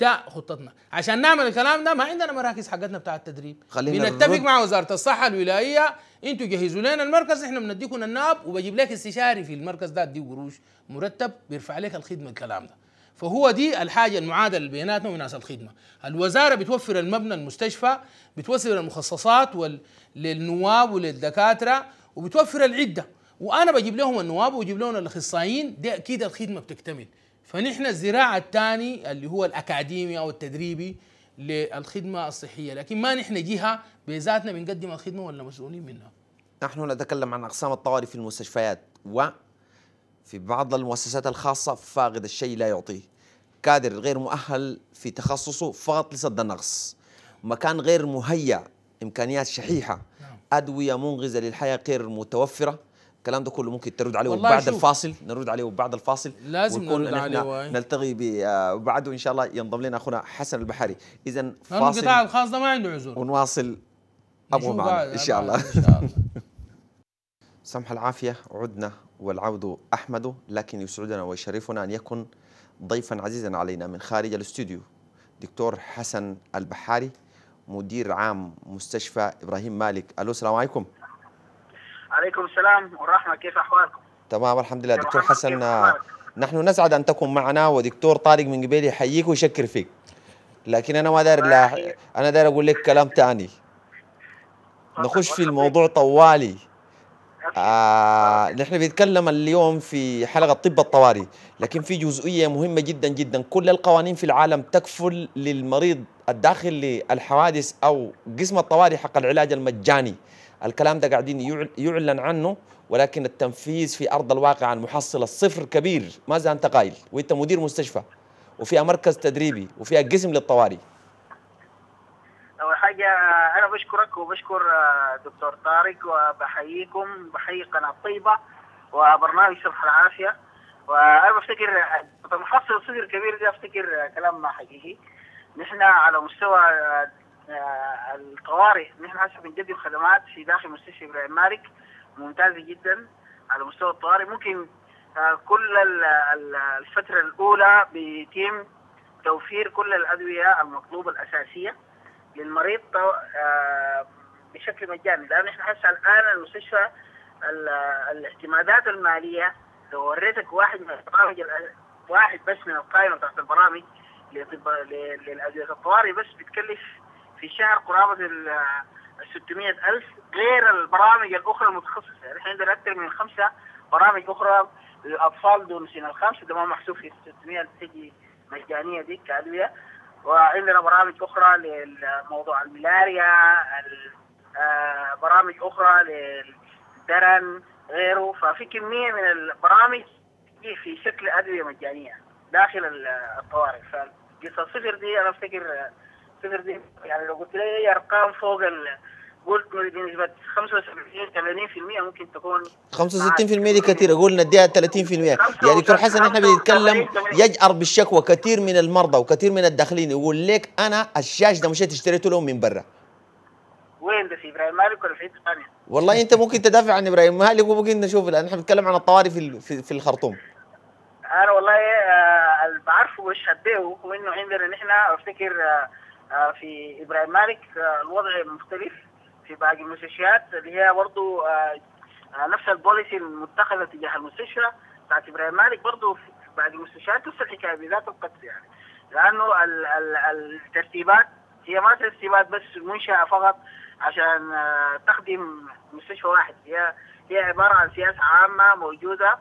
ده خطتنا عشان نعمل الكلام ده ما عندنا مراكز حقتنا بتاع التدريب خلينا بنتفق مع وزاره الصحه الولائيه انتوا جهزوا لنا المركز احنا بنديكم الناب وبجيب لك استشاري في المركز ده دي قروش مرتب بيرفع لك الخدمه الكلام ده فهو دي الحاجه المعادله اللي بيناتنا وناس الخدمه الوزاره بتوفر المبنى المستشفى بتوفر المخصصات وال... للنواب وللدكاتره وبتوفر العده وانا بجيب لهم النواب وبجيب لهم الاخصائيين دي اكيد الخدمه بتكتمل فنحن الزراعة الثاني اللي هو الاكاديمي او التدريبي للخدمه الصحيه لكن ما نحن جهه بذاتنا بنقدم الخدمه ولا مسؤولين منها نحن نتكلم عن اقسام الطوارئ في المستشفيات و في بعض المؤسسات الخاصه فاقد الشيء لا يعطيه كادر غير مؤهل في تخصصه فقط لسد النقص مكان غير مهيأ امكانيات شحيحه نعم. ادويه منغزة للحياه غير متوفره الكلام ده كله ممكن ترد عليه بعد الفاصل نرد عليه بعد الفاصل لازم نرد عليه نلتقي آه، بعده ان شاء الله ينضم لنا اخونا حسن البحري اذا فاصل القطاع الخاص ده ما عنده عذر ونواصل ابو معنا ان شاء الله ان شاء الله [LAUGHS] سمح العافيه عدنا والعود احمد لكن يسعدنا ويشرفنا ان يكن ضيفا عزيزا علينا من خارج الاستوديو دكتور حسن البحاري مدير عام مستشفى ابراهيم مالك الو السلام عليكم عليكم السلام والرحمة كيف أحوالكم؟ تمام الحمد لله دكتور حسن نحن نسعد أن تكون معنا ودكتور طارق من قبيل يحييك ويشكر فيك لكن أنا ما داير لا أنا داير أقول لك كلام تاني نخش في الموضوع طوالي آه نحن بنتكلم اليوم في حلقة طب الطوارئ لكن في جزئية مهمة جدا جدا كل القوانين في العالم تكفل للمريض الداخل للحوادث أو قسم الطوارئ حق العلاج المجاني الكلام ده قاعدين يعلن عنه ولكن التنفيذ في ارض الواقع عن محصله صفر كبير ماذا انت قايل وانت مدير مستشفى وفيها مركز تدريبي وفيها قسم للطوارئ اول حاجه انا بشكرك وبشكر آه، دكتور طارق وبحييكم بحيي قناه طيبه وبرنامج صبح العافيه وانا بفتكر آه، محصل صدر كبير ده افتكر آه، كلام ما حقيقي نحن على مستوى آه، الطوارئ نحن هسه بنقدم خدمات في داخل مستشفى ابراهيم مالك ممتازه جدا على مستوى الطوارئ ممكن آه، كل الفتره الاولى بيتم توفير كل الادويه المطلوبه الاساسيه للمريض آه، بشكل مجاني لان احنا هسه الان المستشفى الاعتمادات الماليه لو وريتك واحد من البرامج واحد بس من القائمه بتاعت البرامج للادويه الطوارئ بس بتكلف في الشهر قرابه ال 600 ألف غير البرامج الاخرى المتخصصه يعني احنا عندنا اكثر من خمسه برامج اخرى للاطفال دون سن الخمسه ده ما محسوب في 600 اللي تجي مجانيه دي كادويه وعندنا برامج اخرى لموضوع الملاريا آه، برامج اخرى للدرن غيره ففي كميه من البرامج في شكل ادويه مجانيه داخل الطوارئ فالقصه صفر دي انا افتكر تعتبر دي يعني لو قلت لي اي ارقام فوق ال قلت بنسبة 75 80% ممكن تكون 65% دي كثير قلنا اديها 30% يعني دكتور حسن احنا بنتكلم يجأر بالشكوى كثير من المرضى وكثير من الداخلين يقول لك انا الشاش ده مشيت اشتريته لهم من برا وين ده في ابراهيم مالك ولا في حته ثانيه؟ والله انت ممكن تدافع عن ابراهيم مالك وممكن نشوف لان احنا بنتكلم عن الطوارئ في في الخرطوم انا والله اللي آه، بعرفه وش به هو انه عندنا نحن افتكر آه آه، في ابراهيم مالك آه، الوضع مختلف في باقي المستشفيات اللي هي برضه آه، نفس البوليسي المتخذه تجاه المستشفى بتاعت ابراهيم مالك برضه في باقي المستشفيات نفس الحكايه بذات القدس يعني لانه ال ال الترتيبات هي ما ترتيبات بس منشاه فقط عشان تخدم مستشفى واحد هي هي عباره عن سياسه عامه موجوده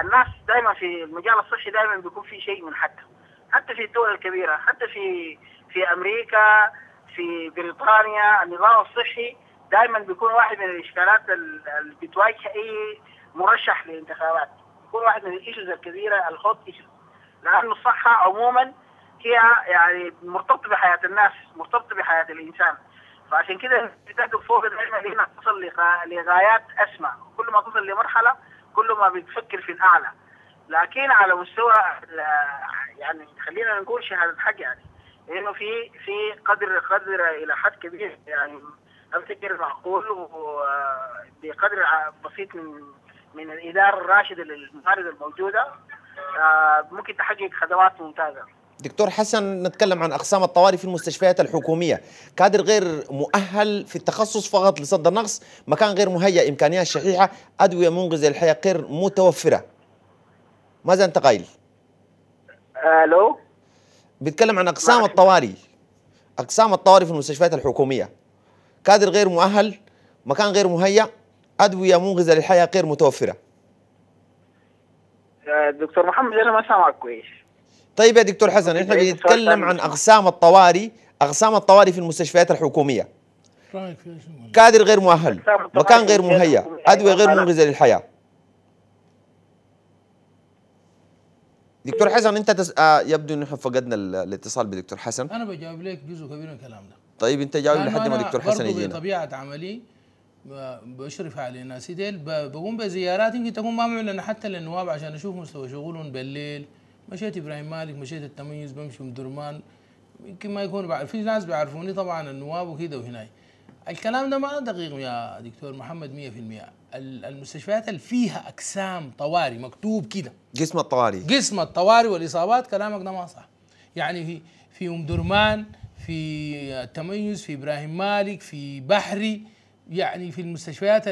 الناس دائما في المجال الصحي دائما بيكون في شيء من حدهم حتى في الدول الكبيرة حتى في في أمريكا في بريطانيا النظام الصحي دائما بيكون واحد من الإشكالات اللي بتواجه أي مرشح للانتخابات يكون واحد من الإيشوز الكبيرة الهوت إيشوز لأن الصحة عموما هي يعني مرتبطة بحياة الناس مرتبطة بحياة الإنسان فعشان كده بتاعته فوق دائما هنا تصل لغايات أسمى كل ما تصل لمرحلة كل ما بتفكر في الأعلى لكن على مستوى يعني خلينا نقول شهاده حق يعني انه في في قدر قدر الى حد كبير يعني افتكر معقول بقدر بسيط من من الاداره الراشده للموارد الموجوده آه، ممكن تحقق خدمات ممتازه. دكتور حسن نتكلم عن اقسام الطوارئ في المستشفيات الحكوميه، كادر غير مؤهل في التخصص فقط لصد النقص، مكان غير مهيئ، امكانيات شحيحه، ادويه منقذه للحياه غير متوفره. ماذا أنت قايل؟ ألو بيتكلم عن أقسام معك. الطوارئ أقسام الطوارئ في المستشفيات الحكومية كادر غير مؤهل مكان غير مهيأ أدوية منقذة للحياة غير متوفرة آه، دكتور محمد أنا ما سامعك كويس طيب يا دكتور حسن احنا بنتكلم طيب، عن اقسام الطوارئ اقسام الطوارئ في المستشفيات الحكوميه طيب، كادر غير مؤهل مكان غير مهيأ ادويه غير منغزه للحياه دكتور حسن انت تس... آه يبدو انه فقدنا الاتصال بدكتور حسن انا بجاوب لك جزء كبير من الكلام ده طيب انت جاوب لحد ما دكتور حسن يجينا طبيعه عملي بشرف على الناس ديل بقوم بزيارات يمكن تكون ما معلنه حتى للنواب عشان اشوف مستوى شغلهم بالليل مشيت ابراهيم مالك مشيت التميز بمشي ام درمان يمكن ما يكون بعرف في ناس بيعرفوني طبعا النواب وكذا وهناي الكلام ده ما دقيق يا دكتور محمد 100% المستشفيات اللي فيها اقسام طوارئ مكتوب كده قسم الطوارئ قسم الطوارئ والاصابات كلامك ده ما صح يعني في في ام درمان في التميز في ابراهيم مالك في بحري يعني في المستشفيات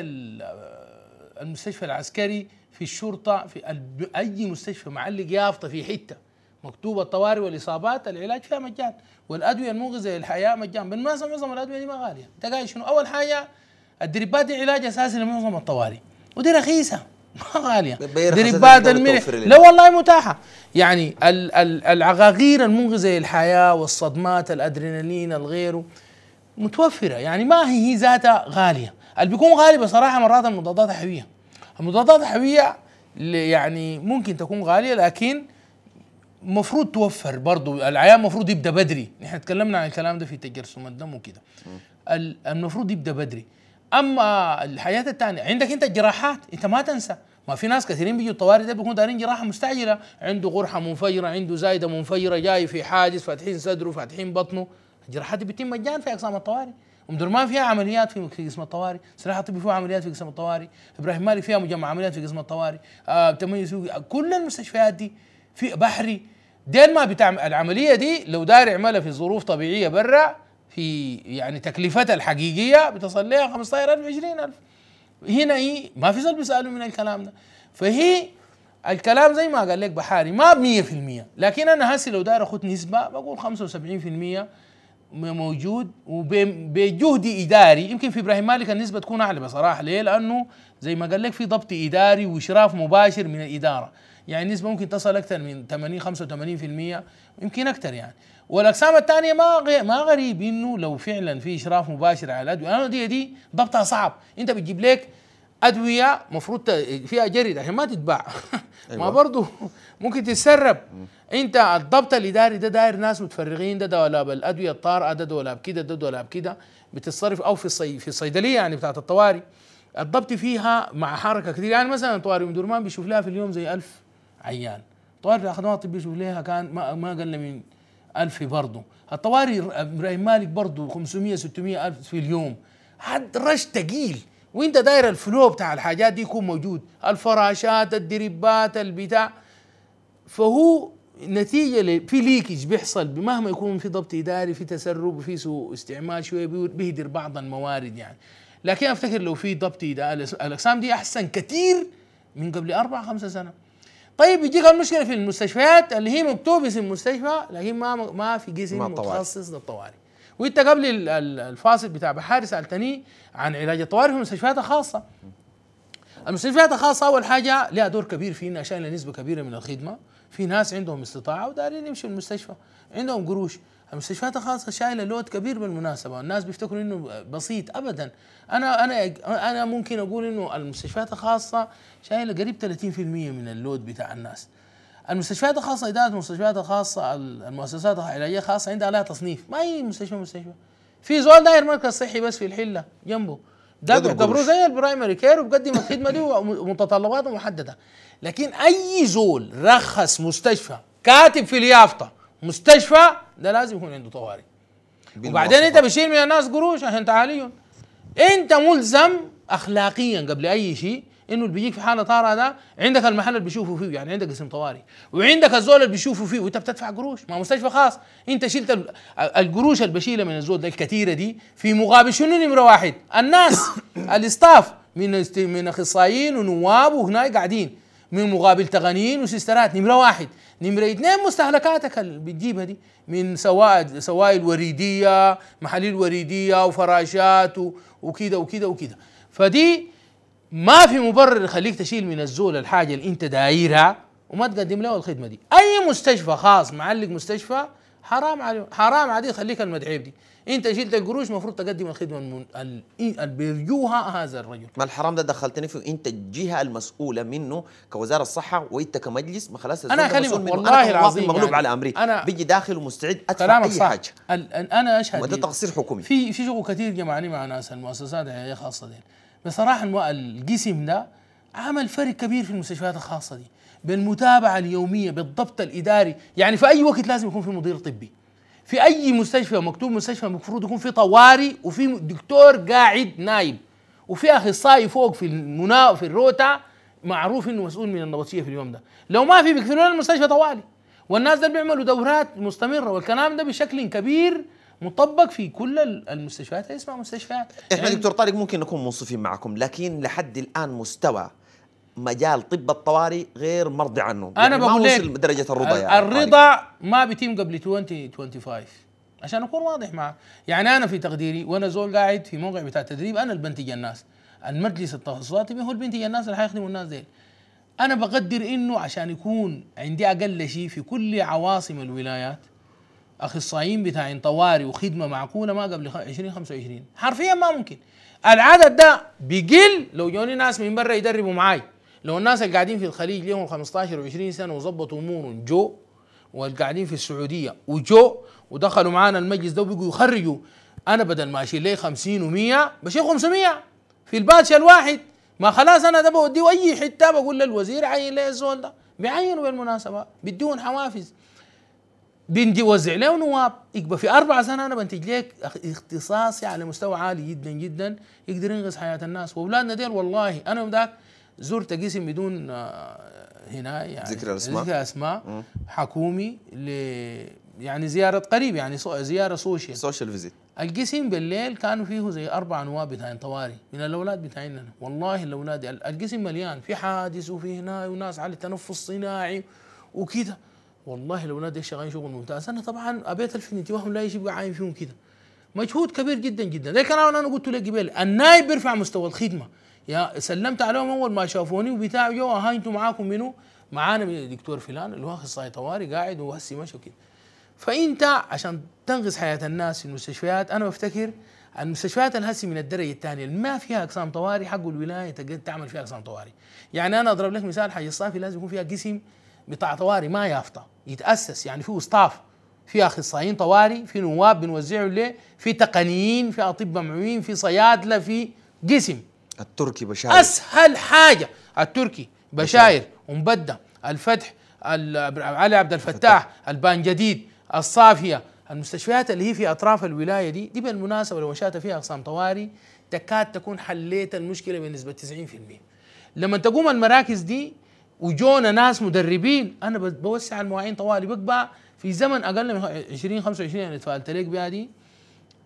المستشفى العسكري في الشرطه في اي مستشفى معلق يافطه في حته مكتوبة الطوارئ والإصابات العلاج فيها مجان والأدوية المنقذة للحياة مجان بالمناسبة معظم الأدوية دي ما غالية أنت قايل شنو أول حاجة الدريبات دي علاج أساسي لمعظم الطوارئ ودي رخيصة [LAUGHS] ما غالية دريبات الملح لا والله متاحة يعني ال ال المنقذة للحياة والصدمات الأدرينالين الغيره متوفرة يعني ما هي, هي ذاتها غالية اللي بيكون غالي بصراحة مرات المضادات الحيوية المضادات الحيوية يعني ممكن تكون غالية لكن المفروض توفر برضو العيان المفروض يبدا بدري احنا اتكلمنا عن الكلام ده في تجرثم الدم وكده المفروض يبدا بدري اما الحياه الثانيه عندك انت الجراحات انت ما تنسى ما في ناس كثيرين بيجوا الطوارئ ده بيكونوا دارين جراحه مستعجله عنده غرحه منفجره عنده زايده منفجره جاي في حاجز فاتحين صدره فاتحين بطنه الجراحات دي بتتم مجانا في اقسام الطوارئ ام درمان فيها عمليات في قسم الطوارئ، صراحة الطبي فيها عمليات في قسم الطوارئ، ابراهيم مالي فيها مجمع عمليات في قسم الطوارئ، آه تميز كل المستشفيات دي في بحري دين ما بتعمل العملية دي لو داير يعملها في ظروف طبيعية برا في يعني تكلفتها الحقيقية بتصل لها 15000 20000 هنا هي إيه؟ ما في زول بيسألوا من الكلام ده فهي الكلام زي ما قال لك بحاري ما ب 100% لكن انا هسي لو داير اخذ نسبه بقول 75% موجود وبجهد اداري يمكن في ابراهيم مالك النسبه تكون اعلى بصراحه ليه؟ لانه زي ما قال لك في ضبط اداري واشراف مباشر من الاداره يعني النسبه ممكن تصل اكثر من 80 85% يمكن اكثر يعني والاقسام الثانيه ما ما غريب انه لو فعلا في اشراف مباشر على الادويه الادويه دي ضبطها صعب انت بتجيب لك ادويه مفروض فيها جري عشان ما تتباع [LAUGHS] أيوة. ما برضه ممكن تتسرب انت الضبط الاداري ده داير ناس متفرغين ده ده ولا بالادويه الطارئه ده ولا بكده ده ولا بكده بتتصرف او في الصي في الصيدليه يعني بتاعت الطوارئ الضبط فيها مع حركه كثير يعني مثلا طوارئ ام درمان بيشوف لها في اليوم زي ألف عيان طوارئ الخدمات الطبيه شوف ليها كان ما, ما اقل من 1000 برضه الطوارئ ابراهيم مالك برضه 500 600 الف في اليوم حد رش ثقيل وانت داير الفلو بتاع الحاجات دي يكون موجود الفراشات الدربات البتاع فهو نتيجه في ليكج بيحصل مهما يكون في ضبط اداري في تسرب وفي سوء استعمال شويه بيهدر بعض الموارد يعني لكن افتكر لو في ضبط اداري الاقسام دي احسن كثير من قبل اربع خمسة سنه طيب يجيك المشكله في المستشفيات اللي هي مكتوب اسم مستشفى لكن ما ما في قسم متخصص للطوارئ وانت قبل الفاصل بتاع بحاري سالتني عن علاج الطوارئ في المستشفيات الخاصه المستشفيات الخاصه اول حاجه لها دور كبير في عشان نسبه كبيره من الخدمه في ناس عندهم استطاعه ودارين يمشوا المستشفى عندهم قروش المستشفيات الخاصه شايله لود كبير بالمناسبه والناس بيفتكروا انه بسيط ابدا انا انا انا ممكن اقول انه المستشفيات الخاصه شايله قريب 30% من اللود بتاع الناس المستشفيات الخاصه اداره المستشفيات الخاصه المؤسسات العلاجيه الخاصه عندها لها تصنيف ما هي مستشفى مستشفى في زول داير مركز صحي بس في الحله جنبه ده بيعتبروه زي البرايمري كير وبقدم الخدمه دي ومتطلباته محدده لكن اي زول رخص مستشفى كاتب في اليافطه مستشفى ده لازم يكون عنده طوارئ وبعدين انت بتشيل من الناس قروش عشان تعاليهم انت ملزم اخلاقيا قبل اي شيء انه اللي بيجيك في حاله طارئه ده عندك المحل اللي بيشوفوا فيه يعني عندك قسم طوارئ وعندك الزول اللي بيشوفوا فيه وانت بتدفع قروش ما مستشفى خاص انت شلت القروش اللي بشيلها من الزول ده الكثيره دي في مقابل شنو نمره واحد الناس [COUGHS] الاستاف من من اخصائيين ونواب وهناي قاعدين من مقابل تغنيين وسيسترات نمره واحد نمره اثنين مستهلكاتك اللي بتجيبها دي من سوائد سوائل وريديه محاليل وريديه وفراشات وكده وكده وكده فدي ما في مبرر يخليك تشيل من الزول الحاجه اللي انت دايرها وما تقدم له الخدمه دي اي مستشفى خاص معلق مستشفى حرام عليه حرام عليه يخليك المدعيب دي انت شلت القروش المفروض تقدم الخدمه المن... ال... اللي بيرجوها هذا الرجل ما الحرام ده دخلتني فيه انت الجهه المسؤوله منه كوزاره الصحه وانت كمجلس ما خلاص انا اكلمك والله العظيم مغلوب يعني على امري انا بيجي داخل ومستعد ادفع اي صح. حاجه انا اشهد وده تقصير حكومي في في شغل كثير جمعني مع ناس المؤسسات هي خاصه دي بصراحه القسم ده عمل فرق كبير في المستشفيات الخاصه دي بالمتابعه اليوميه بالضبط الاداري يعني في اي وقت لازم يكون في مدير طبي في اي مستشفى مكتوب مستشفى المفروض يكون في طوارئ وفي دكتور قاعد نايم وفي اخصائي فوق في المنا في الروتا معروف انه مسؤول من النبطيه في اليوم ده لو ما في بيقفلوا المستشفى طوالي والناس ده بيعملوا دورات مستمره والكلام ده بشكل كبير مطبق في كل المستشفيات اسمها مستشفيات احنا يعني دكتور طارق ممكن نكون منصفين معكم لكن لحد الان مستوى مجال طب الطوارئ غير مرضي عنه انا يعني بقول لك درجه الرضا يعني الرضا ما بيتم قبل 2025 عشان اكون واضح معك يعني انا في تقديري وانا زول قاعد في موقع بتاع تدريب انا اللي بنتج الناس المجلس التخصصاتي هو اللي بنتج الناس اللي حيخدموا الناس ديل انا بقدر انه عشان يكون عندي اقل شيء في كل عواصم الولايات اخصائيين بتاعين طوارئ وخدمه معقوله ما قبل 2025 حرفيا ما ممكن العدد ده بيقل لو جوني ناس من برا يدربوا معاي لو الناس اللي قاعدين في الخليج لهم 15 و20 سنه وظبطوا امورهم جو والقاعدين في السعوديه وجو ودخلوا معانا المجلس ده وبقوا يخرجوا انا بدل ما اشيل لي 50 و100 بشيل 500 في الباتش الواحد ما خلاص انا ده بوديه اي حته بقول للوزير عين لي الزول ده بيعينوا بالمناسبه بدون حوافز بندي وزع له نواب يبقى في اربع سنه انا بنتج لك اختصاصي يعني على مستوى عالي جدا جدا يقدر ينقذ حياه الناس واولادنا ديل والله انا ذاك زرت قسم بدون آه، هنا يعني ذكر الاسماء ذكر اسماء حكومي ل يعني زيارة قريب يعني زيارة سوشيال سوشيال فيزيت القسم بالليل كانوا فيه زي أربع نواب بتاعين طواري من الأولاد بتاعين والله الأولاد القسم مليان في حادث وفي هنا وناس على التنفس صناعي وكده والله الأولاد دي شغالين شغل ممتاز أنا طبعا أبيت ألفت انتباههم لا يجيب عايم فيهم كده مجهود كبير جدا جدا ده أنا قلت لك قبل النايب بيرفع مستوى الخدمة يا سلمت عليهم اول ما شافوني وبتاع جو ها انتم معاكم منو؟ معانا من الدكتور فلان اللي هو اخصائي طوارئ قاعد وهسي مشى كده فانت عشان تنقذ حياه الناس في المستشفيات انا بفتكر المستشفيات الهسي من الدرجه الثانيه ما فيها اقسام طوارئ حق الولايه تعمل فيها اقسام طوارئ يعني انا اضرب لك مثال حي الصافي لازم يكون فيها قسم بتاع طوارئ ما يافطه يتاسس يعني فيه ستاف في اخصائيين طوارئ في نواب بنوزعهم ليه في تقنيين في اطباء معين في صيادله في قسم التركي بشاير اسهل حاجه التركي بشاير ومبدا الفتح علي عبد الفتاح البان جديد الصافيه المستشفيات اللي هي في اطراف الولايه دي دي بالمناسبه لو مشات فيها اقسام طوارئ تكاد تكون حليت المشكله بنسبه 90% لما تقوم المراكز دي وجونا ناس مدربين انا بوسع المواعين طوالي بقبع في زمن اقل من 20 25 انا اتفائلت لك بها دي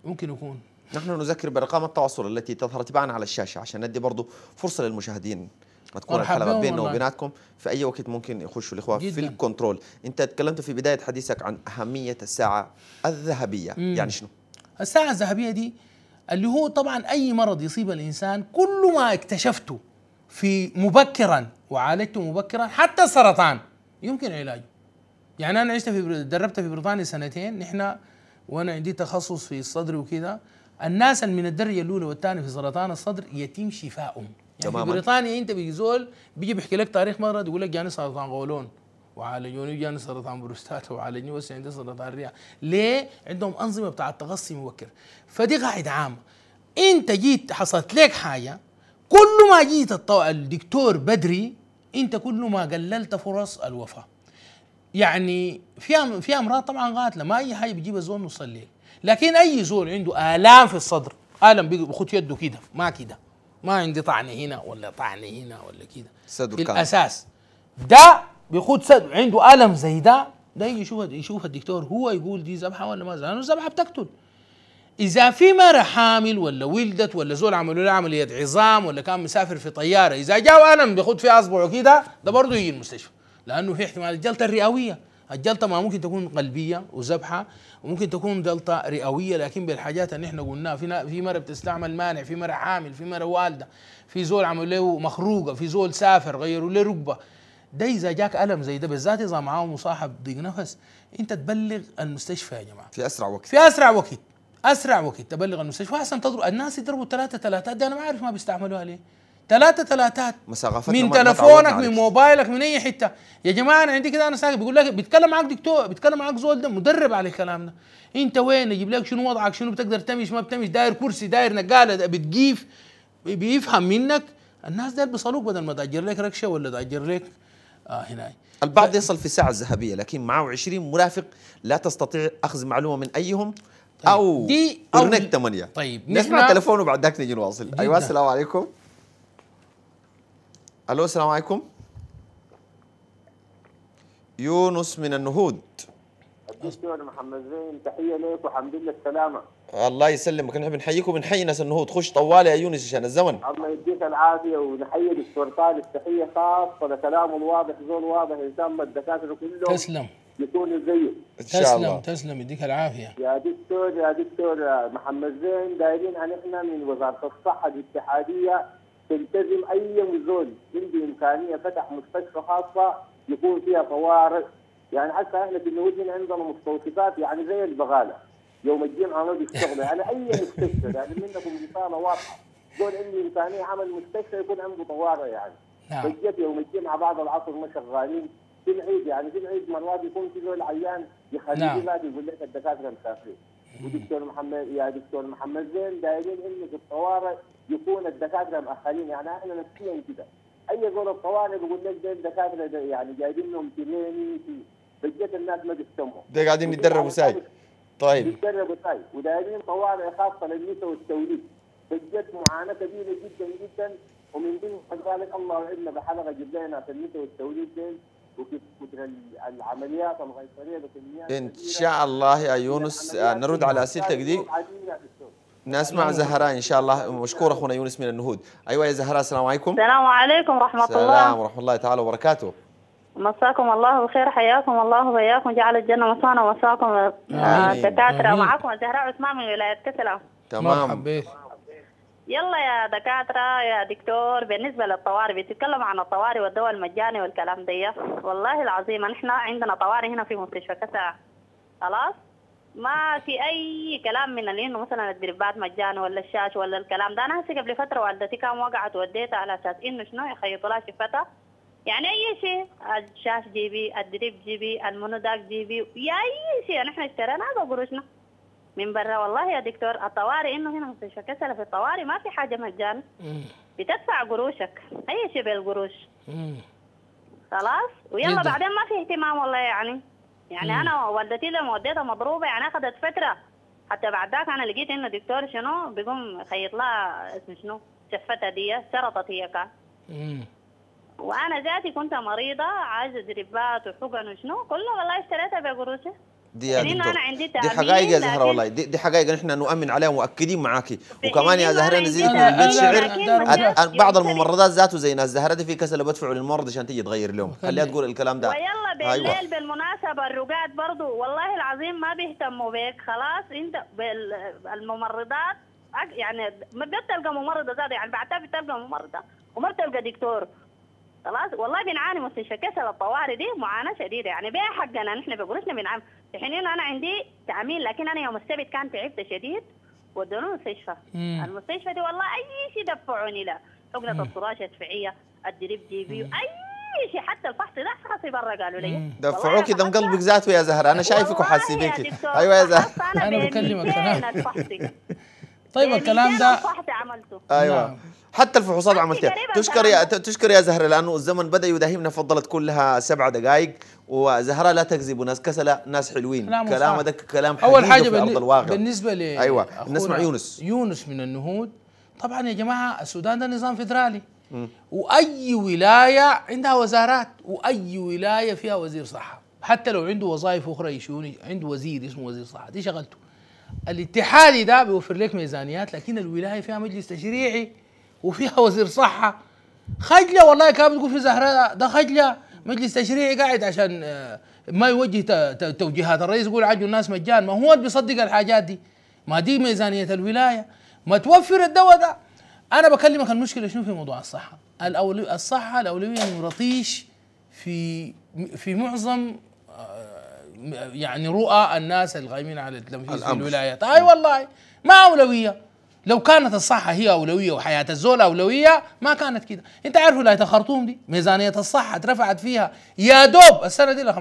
ممكن يكون نحن نذكر بارقام التواصل التي تظهر تبعا على الشاشه عشان ندي برضه فرصه للمشاهدين ما تكون الحلقه بيننا وبيناتكم في أي وقت ممكن يخشوا الإخوة جداً. في الكنترول أنت تكلمت في بداية حديثك عن أهمية الساعة الذهبية مم. يعني شنو؟ الساعة الذهبية دي اللي هو طبعا أي مرض يصيب الإنسان كل ما اكتشفته في مبكرا وعالجته مبكرا حتى السرطان يمكن علاجه يعني أنا عشت في دربت في بريطانيا سنتين نحن وأنا عندي تخصص في الصدر وكذا الناس من الدرجه الاولى والثانيه في سرطان الصدر يتم شفائهم يعني تماما في بريطانيا انت بيزول بيجي بيحكي لك تاريخ مرض يقول لك جاني يعني سرطان قولون وعالجوني جاني يعني سرطان بروستات وعالجوني بس عندي سرطان الرئه ليه عندهم انظمه بتاع التغصي مبكر فدي قاعده عامه انت جيت حصلت لك حاجه كل ما جيت الدكتور بدري انت كل ما قللت فرص الوفاه يعني في في امراض طبعا قاتله ما اي حاجه بتجيب الزول نص الليل لكن اي زول عنده الام في الصدر الم بيخط يده كده ما كده ما عندي طعنه هنا ولا طعنه هنا ولا كده في الاساس ده بيخد صدر عنده الم زي ده ده يجي يشوف يشوف الدكتور هو يقول دي ذبحه ولا ما لانه الذبحه بتقتل اذا في مره حامل ولا ولدت ولا زول عملوا له عمليه عظام ولا كان مسافر في طياره اذا جاء الم بيخد في اصبعه كده ده برضه يجي المستشفى لانه في احتمال الجلطه الرئويه الجلطة ما ممكن تكون قلبية وذبحة وممكن تكون جلطة رئوية لكن بالحاجات اللي احنا قلناها في في مرة بتستعمل مانع في مرة حامل في مرة والدة في زول عمل له مخروقة في زول سافر غيروا له ركبة ده اذا جاك الم زي ده بالذات اذا معاه مصاحب ضيق نفس انت تبلغ المستشفى يا جماعه في اسرع وقت في اسرع وقت اسرع وقت تبلغ المستشفى احسن تضرب الناس يضربوا ثلاثه ثلاثات دي انا ما عارف ما بيستعملوها ليه ثلاثة ثلاثات مساغفتنا من تلفونك من موبايلك من أي حتة يا جماعة أنا عندي كده أنا ساكت بقول لك بيتكلم معاك دكتور بيتكلم معاك زول ده مدرب على الكلام ده أنت وين أجيب لك شنو وضعك شنو بتقدر تمشي ما بتمشي داير كرسي داير نقالة دا بتجيف بيفهم منك الناس ده بيصلوك بدل ما تأجر لك ركشة ولا تأجر لك آه هنا البعض ف... يصل في الساعة الذهبية لكن معه 20 مرافق لا تستطيع أخذ معلومة من أيهم طيب. أو دي أو ثمانية طيب نسمع تلفونه بعد ذاك نجي نواصل أيوة السلام عليكم الو السلام عليكم يونس من النهود دكتور محمد زين تحيه ليك وحمد لله السلامه الله يسلمك نحن بنحييكم وبنحيي ناس النهود خش طوال يا يونس عشان الزمن الله يديك العافيه ونحيي دكتور طارق تحيه خاصه لكلامه الواضح زول واضح ما الدكاتره كلهم تسلم يكونوا زيه ان شاء تسلم الله. تسلم يديك العافيه يا دكتور يا دكتور محمد زين دايرينها نحن من وزاره الصحه الاتحاديه تلتزم اي زول عنده امكانيه فتح مستشفى خاصه يكون فيها طوارئ يعني حتى احنا في النوجين عندنا مستوصفات يعني زي البغاله يوم الجمعه ما بيشتغلوا على اي مستشفى يعني منكم رساله واضحه يقول عندي امكانيه عمل مستشفى يكون عنده طوارئ يعني بجد نعم. يوم الجمعه بعد العصر ما شغالين في العيد يعني في العيد مرات يكون في زول عيان يخليه ما نعم. يقول لك الدكاتره مسافرين ودكتور محمد يا دكتور محمد زين دايرين انه في الطوارئ يكون الدكاتره مأخرين يعني احنا نفسيا كده اي دور الطوارئ بقول لك زين الدكاتره يعني جايبين لهم تليني بجد الناس ما بيهتموا ده قاعدين يتدربوا يعني ساي طيب يتدربوا ساي ودايرين طوارئ خاصه للنساء والتوليد بجد معاناه كبيره جدا جدا ومن ضمن ذلك الله يعيننا بحلقه جبناها في النساء والتوليد زين ان شاء الله يا يونس آه، نرد على اسئلتك دي نسمع زهراء ان شاء الله مشكور اخونا يونس من النهود ايوه يا زهراء السلام عليكم السلام عليكم ورحمه الله السلام ورحمه الله تعالى وبركاته مساكم الله بخير حياكم الله وبياكم جعل الجنه مصانا ومساكم آه، دكاتره معكم زهراء عثمان من ولايه كسلا تمام مرحبا يلا يا دكاترة يا دكتور بالنسبة للطوارئ بتتكلم عن الطوارئ والدواء المجاني والكلام ده والله العظيم نحن عندنا طوارئ هنا في مستشفى كسعة خلاص ما في أي كلام من اللي إنه مثلا الدربات مجاني ولا الشاش ولا الكلام ده أنا هسه قبل فترة والدتي كان وقعت وديتها على أساس إنه شنو يخيطوا لها شفتها يعني أي شيء الشاش جيبي الدريب جيبي المونوداك جيبي يا أي شيء نحن يعني اشتريناه بقروشنا من برا والله يا دكتور الطوارئ انه هنا مستشفى كسلة في الطوارئ ما في حاجه مجان بتدفع قروشك اي شيء بالقروش خلاص ويلا جدا. بعدين ما في اهتمام والله يعني يعني مم. انا والدتي لما وديتها مضروبه يعني اخذت فتره حتى بعد ذاك انا لقيت انه دكتور شنو بيقوم خيط لها اسم شنو شفتها دي شرطت هي كان وانا ذاتي كنت مريضه عايزه دربات وحقن وشنو كله والله اشتريتها بقروشي دي يا دكتور أنا عندي دي حقائق يا زهره والله دي, دي حقائق نحن نؤمن عليها ومؤكدين معاكي وكمان يا زهره نزيدك من البيت شعر بعض الممرضات ذاته زي ناس زهره دي في كسل بدفعه للممرض عشان تيجي تغير لهم خليها تقول الكلام ده ويلا أيوة. بالليل أيوة. بالمناسبه الرقاد برضه والله العظيم ما بيهتموا بك خلاص انت الممرضات يعني ما بتلقى ممرضه زاد يعني بعتها بتلقى ممرضه وما بتلقى دكتور خلاص والله بنعاني مستشفيات الطوارئ دي معاناه شديده يعني بها حقنا نحن بقروشنا بنعاني في حين انا عندي تعميل لكن انا يوم السبت كان تعبت شديد ودوني المستشفى المستشفى دي والله اي شيء دفعوني له حقنه الطراشه الشفعيه الدريب جي بي اي شيء حتى الفحص ده فحصي برا قالوا لي دفعوكي دم قلبك ذاته يا زهر انا شايفك وحاسس بيكي ايوه يا زهر انا بكلمك انا طيب الكلام ده عملته ايوه نعم. حتى الفحوصات عملتيها تشكر يا تشكر يا زهره لانه الزمن بدا يداهمنا فضلت كلها سبع دقائق وزهره لا تكذب ناس كسله ناس حلوين كلام ده كلام اول حاجه في ارض الواقع بالنسبه ل ايوه نسمع يونس يونس من النهود طبعا يا جماعه السودان ده نظام فيدرالي واي ولايه عندها وزارات واي ولايه فيها وزير صحه حتى لو عنده وظائف اخرى يشوني عنده وزير اسمه وزير صحه دي شغلته الاتحادي ده بيوفر لك ميزانيات لكن الولايه فيها مجلس تشريعي وفيها وزير صحه خجله والله كانت بتقول في زهراء ده خجله مجلس تشريعي قاعد عشان آه، ما يوجه توجيهات الرئيس يقول عجل الناس مجان ما هو بيصدق الحاجات دي ما دي ميزانيه الولايه ما توفر الدواء ده انا بكلمك المشكله شنو في موضوع الصحه الأولي الصحه الاولويه انه في في معظم آه، يعني رؤى الناس القائمين على التنفيذ في الولايات اي والله ما اولويه لو كانت الصحة هي أولوية وحياة الزول أولوية ما كانت كده أنت عارف ولاية الخرطوم دي ميزانية الصحة اترفعت فيها يا دوب السنة دي ل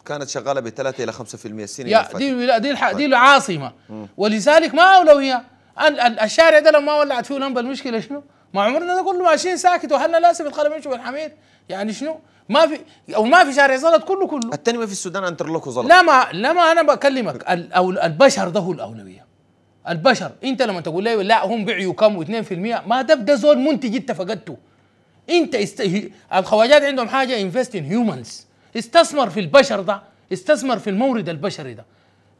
15% كانت شغالة ب 3 إلى 5% السنة يا دي دي الح... طيب. دي العاصمة ولذلك ما أولوية الشارع ده لما ولعت فيه لمبة المشكلة شنو؟ ما عمرنا ده كله ماشيين ساكت وهلنا لازم القلم يمشي بالحمير يعني شنو؟ ما في او ما في شارع زلط كله كله التنميه في السودان انترلوكو زلط لا ما لا ما انا بكلمك البشر ده هو الاولويه البشر انت لما تقول لي لا هم بيعوا كم و2% ما ده ده زول منتج انت فقدته انت است... الخواجات عندهم حاجه انفست ان هيومنز استثمر في البشر ده استثمر في المورد البشري ده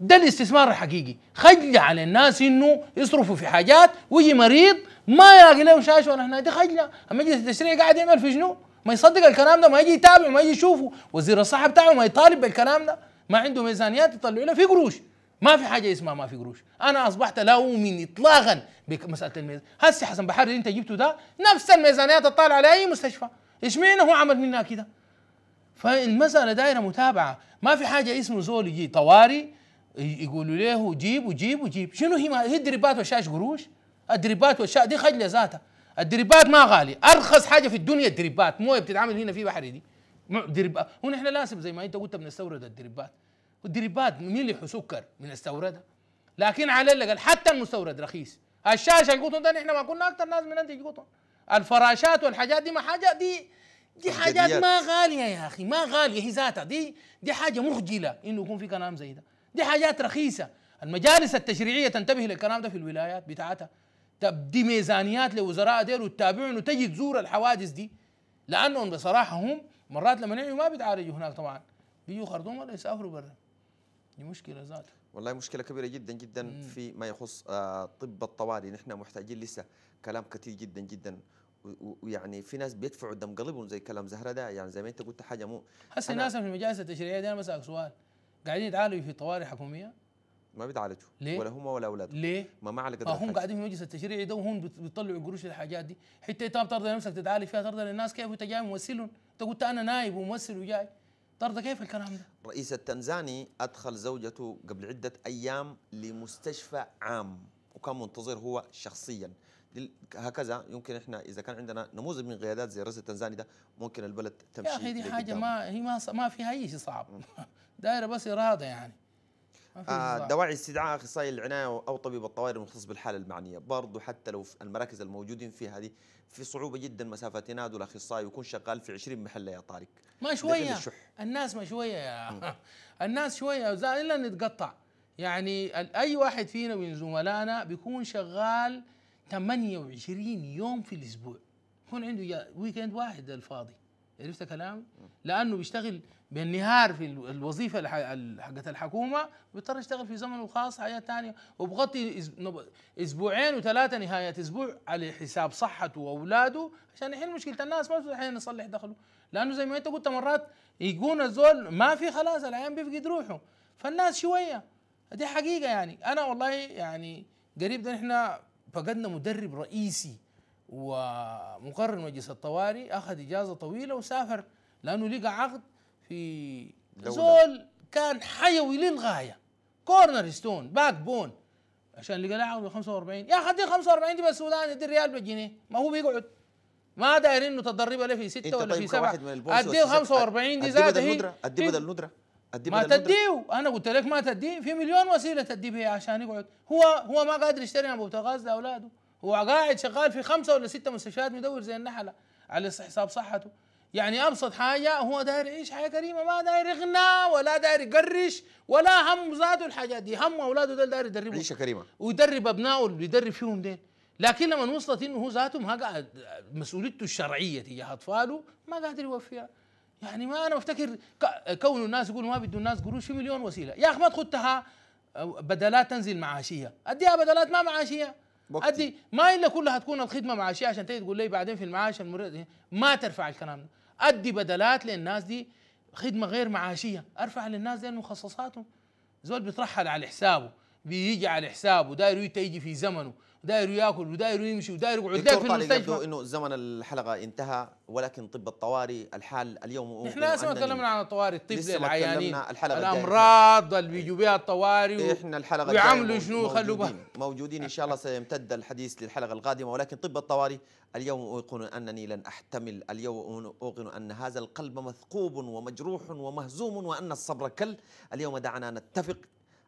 ده الاستثمار الحقيقي خجل على الناس انه يصرفوا في حاجات ويجي مريض ما يلاقي لهم شاشه ولا هنا دي خجله المجلس التشريعي قاعد يعمل في شنو؟ ما يصدق الكلام ده ما يجي يتابع ما يجي يشوفه وزير الصحه بتاعه ما يطالب بالكلام ده ما عنده ميزانيات يطلعوا له في قروش ما في حاجه اسمها ما في قروش انا اصبحت لا اؤمن اطلاقا بمساله الميزانيه هسي حسن بحر اللي انت جبته ده نفس الميزانيات الطالعة لأي مستشفى ايش مين هو عمل منها كده فالمساله دايره متابعه ما في حاجه اسمه زول يجي طواري يقولوا له جيب وجيب وجيب شنو هي ما هي الدريبات والشاش قروش الدريبات والشاش دي خجله ذاتها الدريبات ما غالي ارخص حاجه في الدنيا الدريبات مويه بتتعامل هنا في بحري دي دريبات ونحن لازم زي ما انت قلت بنستورد الدريبات والدريبات مين اللي سكر من استوردها لكن على الاقل حتى المستورد رخيص الشاشه القطن ده احنا ما كنا اكثر ناس بننتج قطن الفراشات والحاجات دي ما حاجه دي دي حاجات ما غاليه يا اخي ما غاليه هي ذاتها دي دي حاجه مخجله انه يكون في كلام زي ده دي حاجات رخيصه المجالس التشريعيه تنتبه للكلام ده في الولايات بتاعتها دي ميزانيات لوزراء دير وتتابعهم وتجي تزور الحوادث دي لانهم بصراحه هم مرات لما يجوا ما بيتعالجوا هناك طبعا بيجوا خرطوم ولا يسافروا برا دي مشكله ذاتها والله مشكله كبيره جدا جدا مم. ما يخص آه، طب الطوارئ نحن محتاجين لسه كلام كثير جدا جدا ويعني في ناس بيدفعوا دم قلبهم زي كلام زهره ده يعني زي ما انت قلت حاجه مو هسه الناس في المجالس التشريعيه دي انا بسالك سؤال قاعدين يتعالجوا في طوارئ حكوميه ما بيتعالجوا ليه؟ ولا هم ولا اولادهم ليه؟ ما ما على قدر هم قاعدين في المجلس التشريعي ده وهم بيطلعوا قروش الحاجات دي حتى انت ترضى نفسك تتعالج فيها ترضى للناس كيف انت جاي ممثلهم انت قلت انا نايب وممثل وجاي طرد كيف الكلام ده؟ الرئيس التنزاني أدخل زوجته قبل عدة أيام لمستشفى عام وكان منتظر هو شخصيا هكذا يمكن احنا اذا كان عندنا نموذج من قيادات زي الرئيس التنزاني ده ممكن البلد تمشي يا اخي دي حاجه ما هي ما ما فيها اي شيء صعب دايره بس اراده يعني آه، دواعي استدعاء اخصائي العنايه او طبيب الطوارئ المختص بالحاله المعنيه برضه حتى لو في المراكز الموجودين فيها هذه في صعوبه جدا مسافه ينادوا الاخصائي ويكون شغال في 20 محل يا طارق ما شويه الناس ما شويه يا [LAUGHS] الناس شويه الا نتقطع يعني اي واحد فينا من زملائنا بيكون شغال 28 يوم في الاسبوع يكون عنده ويكند واحد الفاضي عرفت كلامي؟ لانه بيشتغل بالنهار في الوظيفه حقت الحكومه بيضطر يشتغل في زمنه الخاص حياه ثانيه وبغطي اسبوعين وثلاثه نهايه اسبوع على حساب صحته واولاده عشان يحل مشكله الناس ما في احيانا يصلح دخله لانه زي ما انت قلت مرات يكون الزول ما في خلاص العيان بيفقد روحه فالناس شويه دي حقيقه يعني انا والله يعني قريب ده احنا فقدنا مدرب رئيسي ومقرر مجلس الطوارئ اخذ اجازه طويله وسافر لانه لقى عقد في دولة. زول كان حيوي للغايه كورنر ستون باك بون عشان لقى لاعب 45 يا خدي 45 دي بالسودان دي ريال بالجنيه ما هو بيقعد ما داير انه تدرب له في سته ولا طيب في سبعه اديه 45 دي زاد هي ادي بدل ندره ادي ما تديه انا قلت لك ما تديه في مليون وسيله تدي بها عشان يقعد هو هو ما قادر يشتري ابو بوتغاز لاولاده هو قاعد شغال في خمسه ولا سته مستشفيات مدور زي النحله على حساب صحته يعني ابسط حاجه هو داير يعيش حياه كريمه ما داير يغنى ولا داير يقرش ولا هم ذاته الحاجات دي هم اولاده دول داير يدربهم عيشه كريمه ويدرب ابنائه اللي يدرب فيهم دين لكن لما وصلت انه هو ذاته ما قاعد مسؤوليته الشرعيه تجاه اطفاله ما قادر يوفيها يعني ما انا بفتكر كون الناس يقولوا ما بده الناس قروش في مليون وسيله يا اخي ما تخدها بدلات تنزل معاشيه اديها بدلات ما معاشيه ادي ما الا كلها تكون الخدمه معاشيه عشان تيجي تقول لي بعدين في المعاش ما ترفع الكلام ده ادي بدلات للناس دي خدمه غير معاشيه ارفع للناس دي مخصصاتهم زول بيترحل على حسابه بيجي على حسابه داير يجي في زمنه داير ياكل وداير يمشي وداير يقعد داير في المستشفى انه زمن الحلقه انتهى ولكن طب الطوارئ الحال اليوم احنا لسه ما تكلمنا عن الطوارئ الطب للعيانين الامراض اللي بيجوا بها الطوارئ احنا الحلقه بيعملوا شنو خلوا موجودين ان شاء الله سيمتد الحديث للحلقه القادمه ولكن طب الطوارئ اليوم أوقن أنني لن أحتمل اليوم أوقن أن هذا القلب مثقوب ومجروح ومهزوم وأن الصبر كل اليوم دعنا نتفق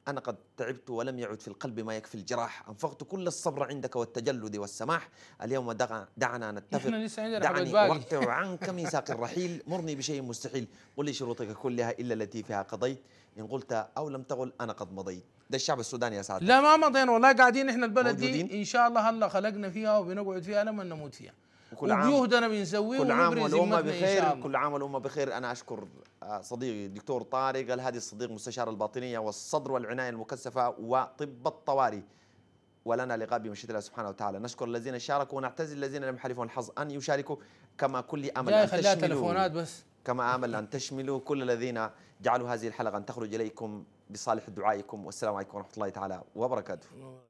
أنا قد تعبت ولم يعد في القلب ما يكفي الجراح أنفقت كل الصبر عندك والتجلد والسماح اليوم دعنا نتفق دعني وقت عنك ميثاق الرحيل مرني بشيء مستحيل قل لي شروطك كلها إلا التي فيها قضيت إن قلت أو لم تقل أنا قد مضيت ده الشعب السوداني يا سعد لا ما مضينا والله قاعدين احنا البلد موجودين. دي ان شاء الله هلا خلقنا فيها وبنقعد فيها لما نموت فيها كل عام وجهدنا بنسويه كل عام والامه بخير كل عام والامه بخير انا اشكر آه، صديقي الدكتور طارق الهادي الصديق مستشار الباطنيه والصدر والعنايه المكثفه وطب الطوارئ ولنا لقاء بمشيئة الله سبحانه وتعالى نشكر الذين شاركوا ونعتزل الذين لم يحلفوا الحظ أن يشاركوا كما كل أمل أن تشملوا تلفونات بس كما آمل أن تشملوا كل الذين جعلوا هذه الحلقة أن تخرج إليكم بصالح دعائكم والسلام عليكم ورحمة الله تعالى وبركاته